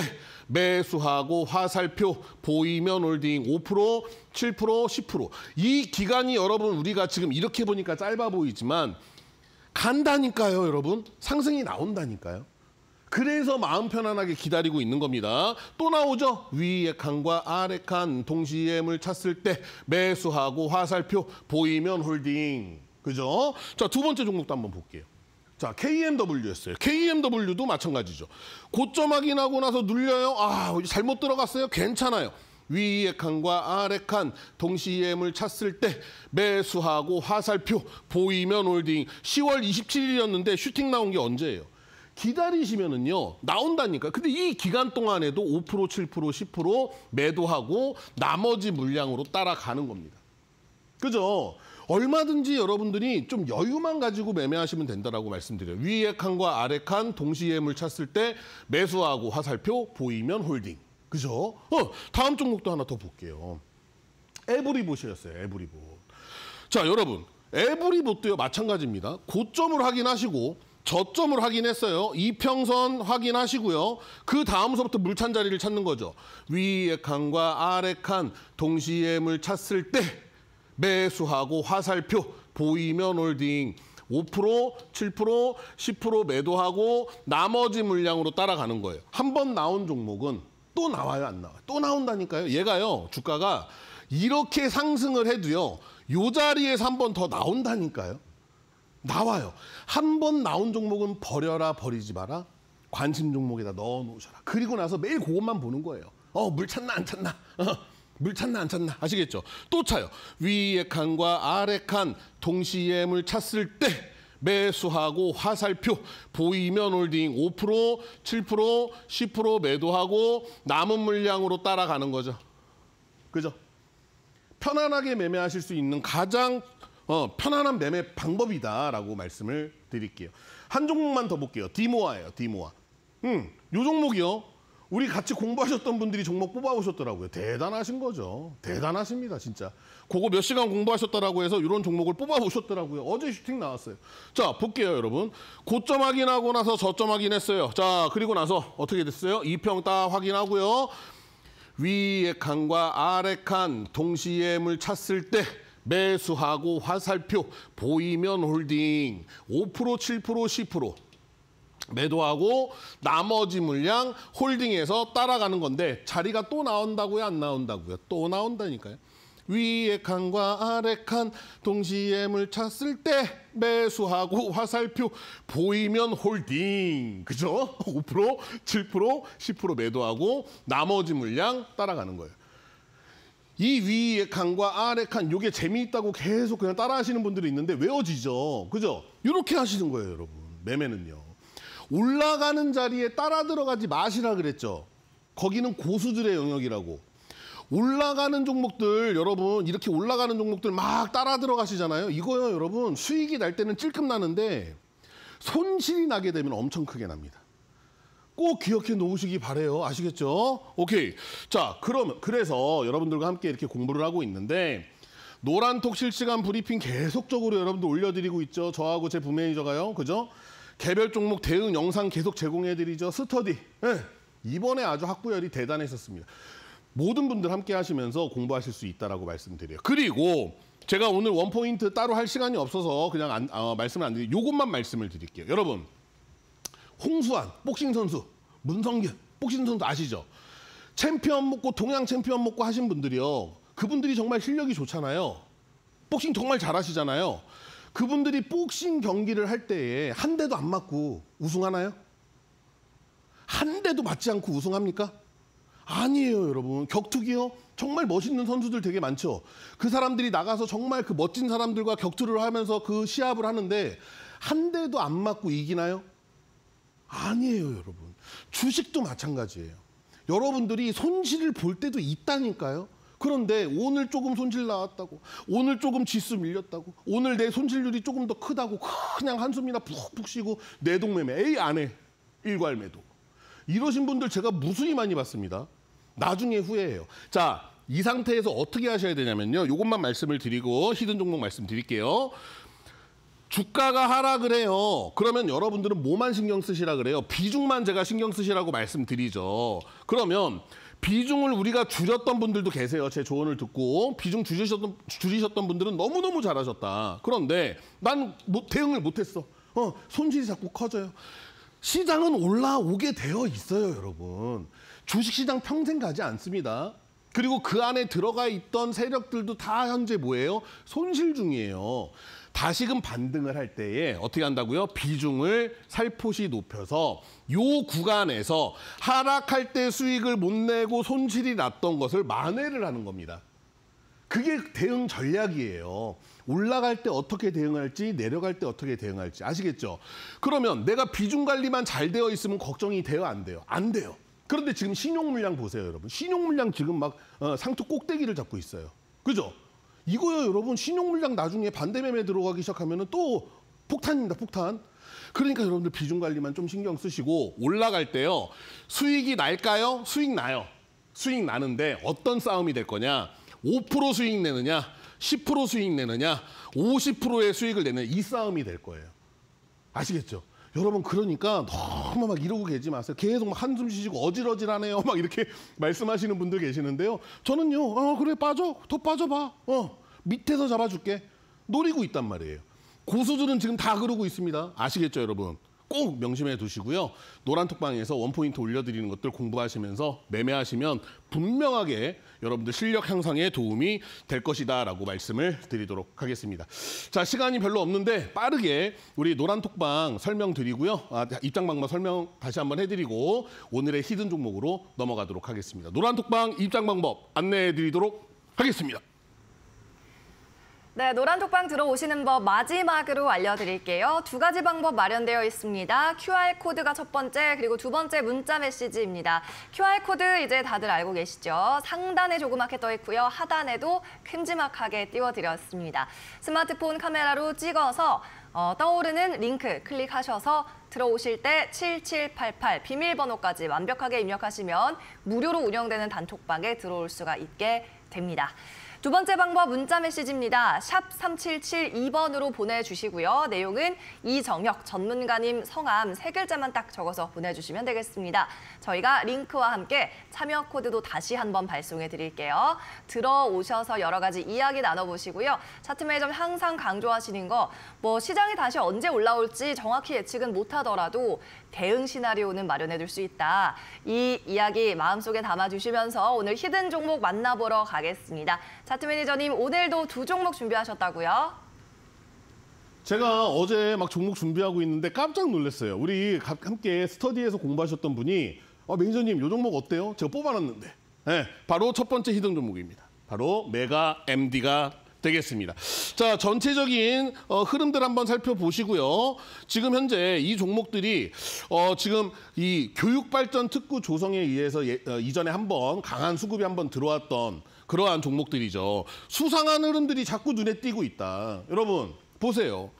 매수하고 화살표 보이면 올딩 5%, 7%, 10%. 이 기간이 여러분 우리가 지금 이렇게 보니까 짧아 보이지만 간다니까요, 여러분. 상승이 나온다니까요. 그래서 마음 편안하게 기다리고 있는 겁니다. 또 나오죠. 위의 칸과 아래 칸 동시에 물 찼을 때 매수하고 화살표 보이면 홀딩. 그죠? 자, 두 번째 종목도 한번 볼게요. 자, KMW였어요. KMW도 마찬가지죠. 고점 확인하고 나서 눌려요. 아, 잘못 들어갔어요. 괜찮아요. 위의 칸과 아래 칸 동시에 물 찼을 때 매수하고 화살표 보이면 홀딩. 10월 27일이었는데 슈팅 나온 게 언제예요? 기다리시면은요 나온다니까. 근데 이 기간 동안에도 5% 7% 10% 매도하고 나머지 물량으로 따라가는 겁니다. 그죠? 얼마든지 여러분들이 좀 여유만 가지고 매매하시면 된다라고 말씀드려요. 위에 칸과 아래 칸 동시에 물 찼을 때 매수하고 화살표 보이면 홀딩. 그죠? 어, 다음 종목도 하나 더 볼게요. 에브리봇이었어요. 에브리봇. 자, 여러분. 에브리봇도요. 마찬가지입니다. 고점을 확인하시고 저점을 확인했어요. 이평선 확인하시고요. 그 다음서부터 물 찬 자리를 찾는 거죠. 위의 칸과 아래 칸 동시에 물 찼을 때 매수하고 화살표 보이면 홀딩 5%, 7%, 10% 매도하고 나머지 물량으로 따라가는 거예요. 한 번 나온 종목은 또 나와요, 안 나와요? 또 나온다니까요. 얘가요, 주가가 이렇게 상승을 해도요. 요 자리에서 한 번 더 나온다니까요. 나와요. 한 번 나온 종목은 버려라 버리지 마라. 관심 종목에다 넣어 놓으셔라. 그리고 나서 매일 그것만 보는 거예요. 어, 물 찾나 안 찾나? 어, 물 찾나 안 찾나? 아시겠죠? 또 차요. 위의 칸과 아래 칸 동시에 물 찾을 때 매수하고 화살표 보이면 홀딩 5%, 7%, 10% 매도하고 남은 물량으로 따라가는 거죠. 그죠? 편안하게 매매하실 수 있는 가장 어, 편안한 매매 방법이다라고 말씀을 드릴게요. 한 종목만 더 볼게요. 디모아예요, 디모아. 음, 요 종목이요. 우리 같이 공부하셨던 분들이 종목 뽑아오셨더라고요. 대단하신 거죠. 대단하십니다, 진짜. 그거 몇 시간 공부하셨다라고 해서 이런 종목을 뽑아오셨더라고요. 어제 슈팅 나왔어요. 자, 볼게요, 여러분. 고점 확인하고 나서 저점 확인했어요. 자, 그리고 나서 어떻게 됐어요? 2평딱 확인하고요. 위의 칸과 아래 칸 동시에 물 찼을 때 매수하고 화살표 보이면 홀딩 5% 7% 10% 매도하고 나머지 물량 홀딩해서 따라가는 건데 자리가 또 나온다고요 안 나온다고요 또 나온다니까요 위에 칸과 아래 칸 동시에 물 찼을 때 매수하고 화살표 보이면 홀딩 그죠 5% 7% 10% 매도하고 나머지 물량 따라가는 거예요 이 위의 칸과 아래 칸 요게 재미있다고 계속 그냥 따라 하시는 분들이 있는데 외워지죠. 그죠? 이렇게 하시는 거예요, 여러분. 매매는요. 올라가는 자리에 따라 들어가지 마시라 그랬죠. 거기는 고수들의 영역이라고. 올라가는 종목들 여러분 이렇게 올라가는 종목들 막 따라 들어가시잖아요. 이거요 여러분 수익이 날 때는 찔끔 나는데 손실이 나게 되면 엄청 크게 납니다. 꼭 기억해 놓으시기 바래요. 아시겠죠? 오케이. 자, 그럼 그래서 여러분들과 함께 이렇게 공부를 하고 있는데 노란톡 실시간 브리핑 계속적으로 여러분들 올려드리고 있죠. 저하고 제 부매니저가요. 그죠? 개별 종목 대응 영상 계속 제공해드리죠. 스터디. 네. 이번에 아주 학구열이 대단했었습니다. 모든 분들 함께 하시면서 공부하실 수 있다라고 말씀드려요. 그리고 제가 오늘 원포인트 따로 할 시간이 없어서 그냥 안, 어, 말씀을 안 드리고 이것만 말씀을 드릴게요. 여러분 홍수환 복싱 선수, 문성규 복싱 선수 아시죠? 챔피언 먹고 동양 챔피언 먹고 하신 분들이요. 그분들이 정말 실력이 좋잖아요. 복싱 정말 잘하시잖아요. 그분들이 복싱 경기를 할 때에 한 대도 안 맞고 우승하나요? 한 대도 맞지 않고 우승합니까? 아니에요, 여러분. 격투기요? 정말 멋있는 선수들 되게 많죠. 그 사람들이 나가서 정말 그 멋진 사람들과 격투를 하면서 그 시합을 하는데 한 대도 안 맞고 이기나요? 아니에요, 여러분. 주식도 마찬가지예요. 여러분들이 손실을 볼 때도 있다니까요. 그런데 오늘 조금 손실 나왔다고, 오늘 조금 지수 밀렸다고, 오늘 내 손실률이 조금 더 크다고 그냥 한숨이나 푹푹 쉬고 내동매매, 에이 안 해. 일괄매도. 이러신 분들 제가 무수히 많이 봤습니다. 나중에 후회해요. 자, 이 상태에서 어떻게 하셔야 되냐면요. 이것만 말씀을 드리고 히든 종목 말씀드릴게요. 주가가 하라 그래요. 그러면 여러분들은 뭐만 신경 쓰시라 그래요? 비중만 제가 신경 쓰시라고 말씀드리죠. 그러면 비중을 우리가 줄였던 분들도 계세요. 제 조언을 듣고 비중 줄이셨던, 줄이셨던 분들은 너무너무 잘하셨다. 그런데 난 뭐, 대응을 못했어. 어, 손실이 자꾸 커져요. 시장은 올라오게 되어 있어요, 여러분. 주식시장 평생 가지 않습니다. 그리고 그 안에 들어가 있던 세력들도 다 현재 뭐예요? 손실 중이에요. 다시금 반등을 할 때에 어떻게 한다고요? 비중을 살포시 높여서 요 구간에서 하락할 때 수익을 못 내고 손실이 났던 것을 만회를 하는 겁니다. 그게 대응 전략이에요. 올라갈 때 어떻게 대응할지 내려갈 때 어떻게 대응할지 아시겠죠? 그러면 내가 비중 관리만 잘 되어 있으면 걱정이 돼요? 안 돼요? 안 돼요. 그런데 지금 신용 물량 보세요, 여러분. 신용 물량 지금 막 어, 상투 꼭대기를 잡고 있어요. 그죠? 이거요 여러분 신용물량 나중에 반대매매 들어가기 시작하면 또 폭탄입니다 폭탄. 그러니까 여러분들 비중 관리만 좀 신경 쓰시고 올라갈 때요 수익이 날까요? 수익 나요. 수익 나는데 어떤 싸움이 될 거냐? 5% 수익 내느냐? 10% 수익 내느냐? 50%의 수익을 내는 이 싸움이 될 거예요. 아시겠죠? 여러분 그러니까 너무 막 이러고 계지 마세요. 계속 한숨 쉬시고 어질어질하네요. 막 이렇게 말씀하시는 분들 계시는데요. 저는요. 어 그래 빠져. 더 빠져봐. 어 밑에서 잡아줄게. 노리고 있단 말이에요. 고수들은 지금 다 그러고 있습니다. 아시겠죠 여러분. 꼭 명심해 두시고요. 노란톡방에서 원포인트 올려드리는 것들 공부하시면서 매매하시면 분명하게 여러분들 실력 향상에 도움이 될 것이다 라고 말씀을 드리도록 하겠습니다. 자 시간이 별로 없는데 빠르게 우리 노란톡방 설명드리고요. 아, 입장 방법 설명 다시 한번 해드리고 오늘의 히든 종목으로 넘어가도록 하겠습니다. 노란톡방 입장 방법 안내해 드리도록 하겠습니다. 네, 노란톡방 들어오시는 법 마지막으로 알려드릴게요. 두 가지 방법 마련되어 있습니다. QR코드가 첫 번째, 그리고 두 번째 문자 메시지입니다. QR코드 이제 다들 알고 계시죠? 상단에 조그맣게 떠 있고요. 하단에도 큼지막하게 띄워드렸습니다. 스마트폰 카메라로 찍어서 어, 떠오르는 링크 클릭하셔서 들어오실 때 7788 비밀번호까지 완벽하게 입력하시면 무료로 운영되는 단톡방에 들어올 수가 있게 됩니다. 두 번째 방법 문자 메시지입니다. 샵 3772번으로 보내주시고요. 내용은 이정혁 전문가님 성함 세 글자만 딱 적어서 보내주시면 되겠습니다. 저희가 링크와 함께 참여 코드도 다시 한번 발송해 드릴게요. 들어오셔서 여러 가지 이야기 나눠보시고요. 차트 매점 항상 강조하시는 거 뭐 시장이 다시 언제 올라올지 정확히 예측은 못하더라도 대응 시나리오는 마련해둘 수 있다. 이 이야기 마음속에 담아주시면서 오늘 히든 종목 만나보러 가겠습니다. 차트 매니저님, 오늘도 두 종목 준비하셨다고요? 제가 어제 막 종목 준비하고 있는데 깜짝 놀랐어요. 우리 함께 스터디에서 공부하셨던 분이 어, 매니저님 요 종목 어때요? 제가 뽑아놨는데 네, 바로 첫 번째 히든 종목입니다. 바로 메가 MD가 되겠습니다. 자, 전체적인 어, 흐름들 한번 살펴보시고요. 지금 현재 이 종목들이 어, 지금 이 교육발전 특구 조성에 의해서 예, 어, 이전에 한번 강한 수급이 한번 들어왔던 그러한 종목들이죠. 수상한 흐름들이 자꾸 눈에 띄고 있다. 여러분 보세요.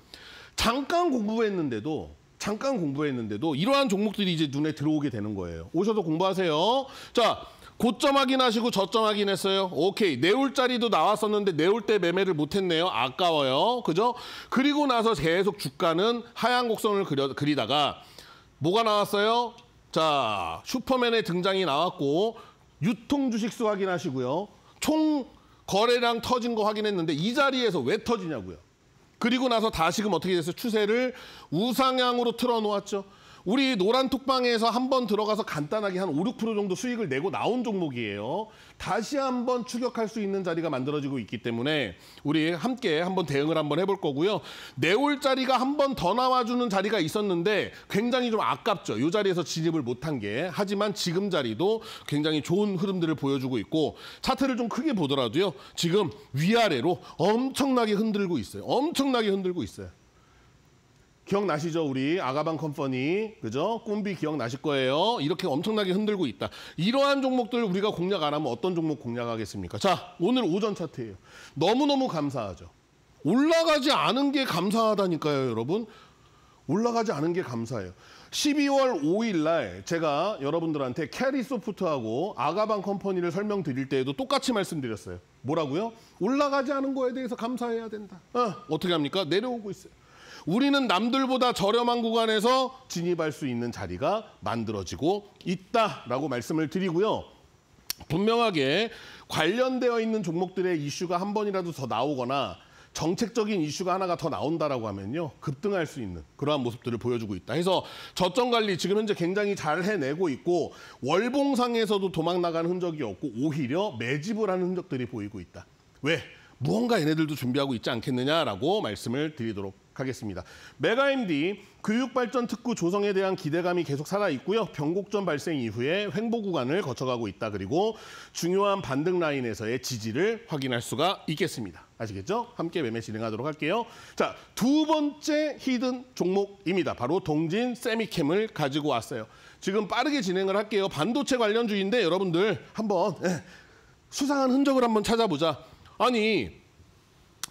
잠깐 공부했는데도 잠깐 공부했는데도 이러한 종목들이 이제 눈에 들어오게 되는 거예요. 오셔서 공부하세요. 자, 고점 확인하시고 저점 확인했어요. 오케이. 내올 자리도 나왔었는데 내올 때 매매를 못했네요. 아까워요. 그죠? 그리고 나서 계속 주가는 하향 곡선을 그려, 그리다가 뭐가 나왔어요? 자, 슈퍼맨의 등장이 나왔고 유통 주식수 확인하시고요. 총 거래량 터진 거 확인했는데 이 자리에서 왜 터지냐고요. 그리고 나서 다시금 어떻게 됐어요? 추세를 우상향으로 틀어놓았죠. 우리 노란 톡방에서 한번 들어가서 간단하게 한 5, 6% 정도 수익을 내고 나온 종목이에요. 다시 한번 추격할 수 있는 자리가 만들어지고 있기 때문에 우리 함께 한번 대응을 한번 해볼 거고요. 내올 네 자리가 한번 더 나와주는 자리가 있었는데 굉장히 좀 아깝죠. 이 자리에서 진입을 못한 게. 하지만 지금 자리도 굉장히 좋은 흐름들을 보여주고 있고 차트를 좀 크게 보더라도요. 지금 위아래로 엄청나게 흔들고 있어요. 엄청나게 흔들고 있어요. 기억나시죠? 우리 아가방 컴퍼니. 그죠? 꿈비 기억나실 거예요. 이렇게 엄청나게 흔들고 있다. 이러한 종목들 우리가 공략 안 하면 어떤 종목 공략하겠습니까? 자, 오늘 오전 차트예요. 너무너무 감사하죠. 올라가지 않은 게 감사하다니까요, 여러분. 올라가지 않은 게 감사해요. 12월 5일 날 제가 여러분들한테 캐리 소프트하고 아가방 컴퍼니를 설명드릴 때에도 똑같이 말씀드렸어요. 뭐라고요? 올라가지 않은 거에 대해서 감사해야 된다. 어, 어떻게 합니까? 내려오고 있어요. 우리는 남들보다 저렴한 구간에서 진입할 수 있는 자리가 만들어지고 있다라고 말씀을 드리고요. 분명하게 관련되어 있는 종목들의 이슈가 한 번이라도 더 나오거나 정책적인 이슈가 하나가 더 나온다라고 하면요. 급등할 수 있는 그러한 모습들을 보여주고 있다. 해서 저점 관리 지금 현재 굉장히 잘 해내고 있고 월봉상에서도 도망 나간 흔적이 없고 오히려 매집을 하는 흔적들이 보이고 있다. 왜? 무언가 얘네들도 준비하고 있지 않겠느냐라고 말씀을 드리도록 하겠습니다. 메가MD 교육발전 특구 조성에 대한 기대감이 계속 살아있고요. 변곡점 발생 이후에 횡보 구간을 거쳐가고 있다. 그리고 중요한 반등 라인에서의 지지를 확인할 수가 있겠습니다. 아시겠죠? 함께 매매 진행하도록 할게요. 자, 두 번째 히든 종목입니다. 바로 동진 세미캠을 가지고 왔어요. 지금 빠르게 진행을 할게요. 반도체 관련주인데 여러분들 한번 예, 수상한 흔적을 한번 찾아보자. 아니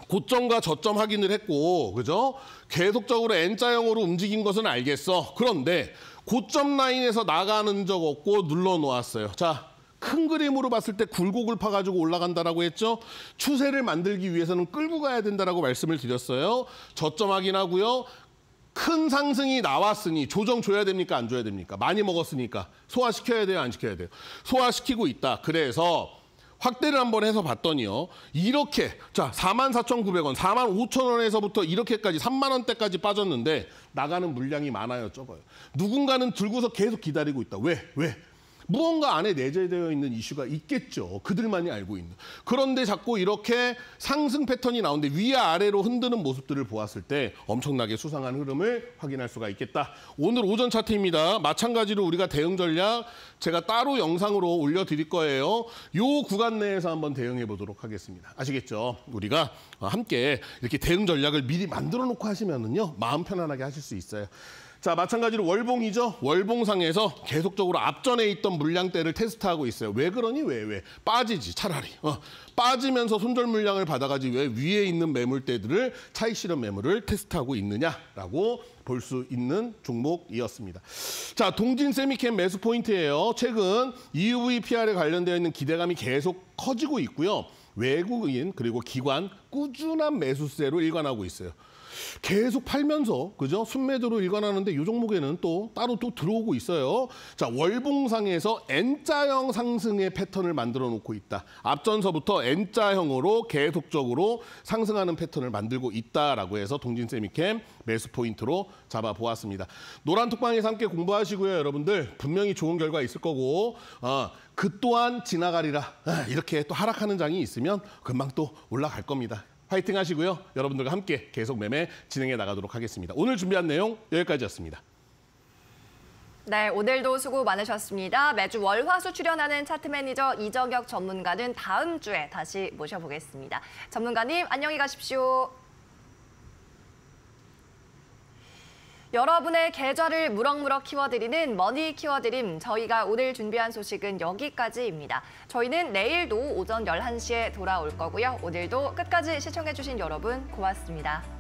고점과 저점 확인을 했고 그죠? 계속적으로 N자형으로 움직인 것은 알겠어. 그런데 고점 라인에서 나가는 적 없고 눌러놓았어요. 자, 큰 그림으로 봤을 때 굴곡을 파가지고 올라간다라고 했죠. 추세를 만들기 위해서는 끌고 가야 된다라고 말씀을 드렸어요. 저점 확인하고요. 큰 상승이 나왔으니 조정 줘야 됩니까? 안 줘야 됩니까? 많이 먹었으니까. 소화시켜야 돼요? 안 시켜야 돼요? 소화시키고 있다. 그래서 확대를 한번 해서 봤더니요. 이렇게 자 44,900원, 45,000원에서부터 이렇게까지 3만 원대까지 빠졌는데 나가는 물량이 많아요, 적어요. 누군가는 들고서 계속 기다리고 있다. 왜? 왜? 무언가 안에 내재되어 있는 이슈가 있겠죠. 그들만이 알고 있는. 그런데 자꾸 이렇게 상승 패턴이 나오는데 위아래로 흔드는 모습들을 보았을 때 엄청나게 수상한 흐름을 확인할 수가 있겠다. 오늘 오전 차트입니다. 마찬가지로 우리가 대응 전략 제가 따로 영상으로 올려드릴 거예요. 요 구간 내에서 한번 대응해 보도록 하겠습니다. 아시겠죠? 우리가 함께 이렇게 대응 전략을 미리 만들어 놓고 하시면은요. 마음 편안하게 하실 수 있어요. 자, 마찬가지로 월봉이죠. 월봉상에서 계속적으로 앞전에 있던 물량대를 테스트하고 있어요. 왜 그러니? 왜, 왜? 빠지지, 차라리. 어, 빠지면서 손절 물량을 받아가지 왜 위에 있는 매물대들을 차익 실현 매물을 테스트하고 있느냐라고 볼 수 있는 종목이었습니다. 자, 동진 세미캠 매수 포인트예요. 최근 EUV PR에 관련되어 있는 기대감이 계속 커지고 있고요. 외국인 그리고 기관 꾸준한 매수세로 일관하고 있어요. 계속 팔면서 그죠? 순매도로 일관하는데 이 종목에는 또 따로 또 들어오고 있어요. 자, 월봉상에서 N자형 상승의 패턴을 만들어 놓고 있다. 앞전서부터 N자형으로 계속적으로 상승하는 패턴을 만들고 있다라고 해서 동진세미캠 매수 포인트로 잡아 보았습니다. 노란 톡방에서 함께 공부하시고요, 여러분들. 분명히 좋은 결과 있을 거고 어, 그 또한 지나가리라. 아, 이렇게 또 하락하는 장이 있으면 금방 또 올라갈 겁니다. 화이팅 하시고요. 여러분들과 함께 계속 매매 진행해 나가도록 하겠습니다. 오늘 준비한 내용 여기까지였습니다. 네, 오늘도 수고 많으셨습니다. 매주 월화수 출연하는 차트 매니저 이정혁 전문가는 다음 주에 다시 모셔보겠습니다. 전문가님, 안녕히 가십시오. 여러분의 계좌를 무럭무럭 키워드리는 머니 키워드림. 저희가 오늘 준비한 소식은 여기까지입니다. 저희는 내일도 오전 11시에 돌아올 거고요. 오늘도 끝까지 시청해주신 여러분 고맙습니다.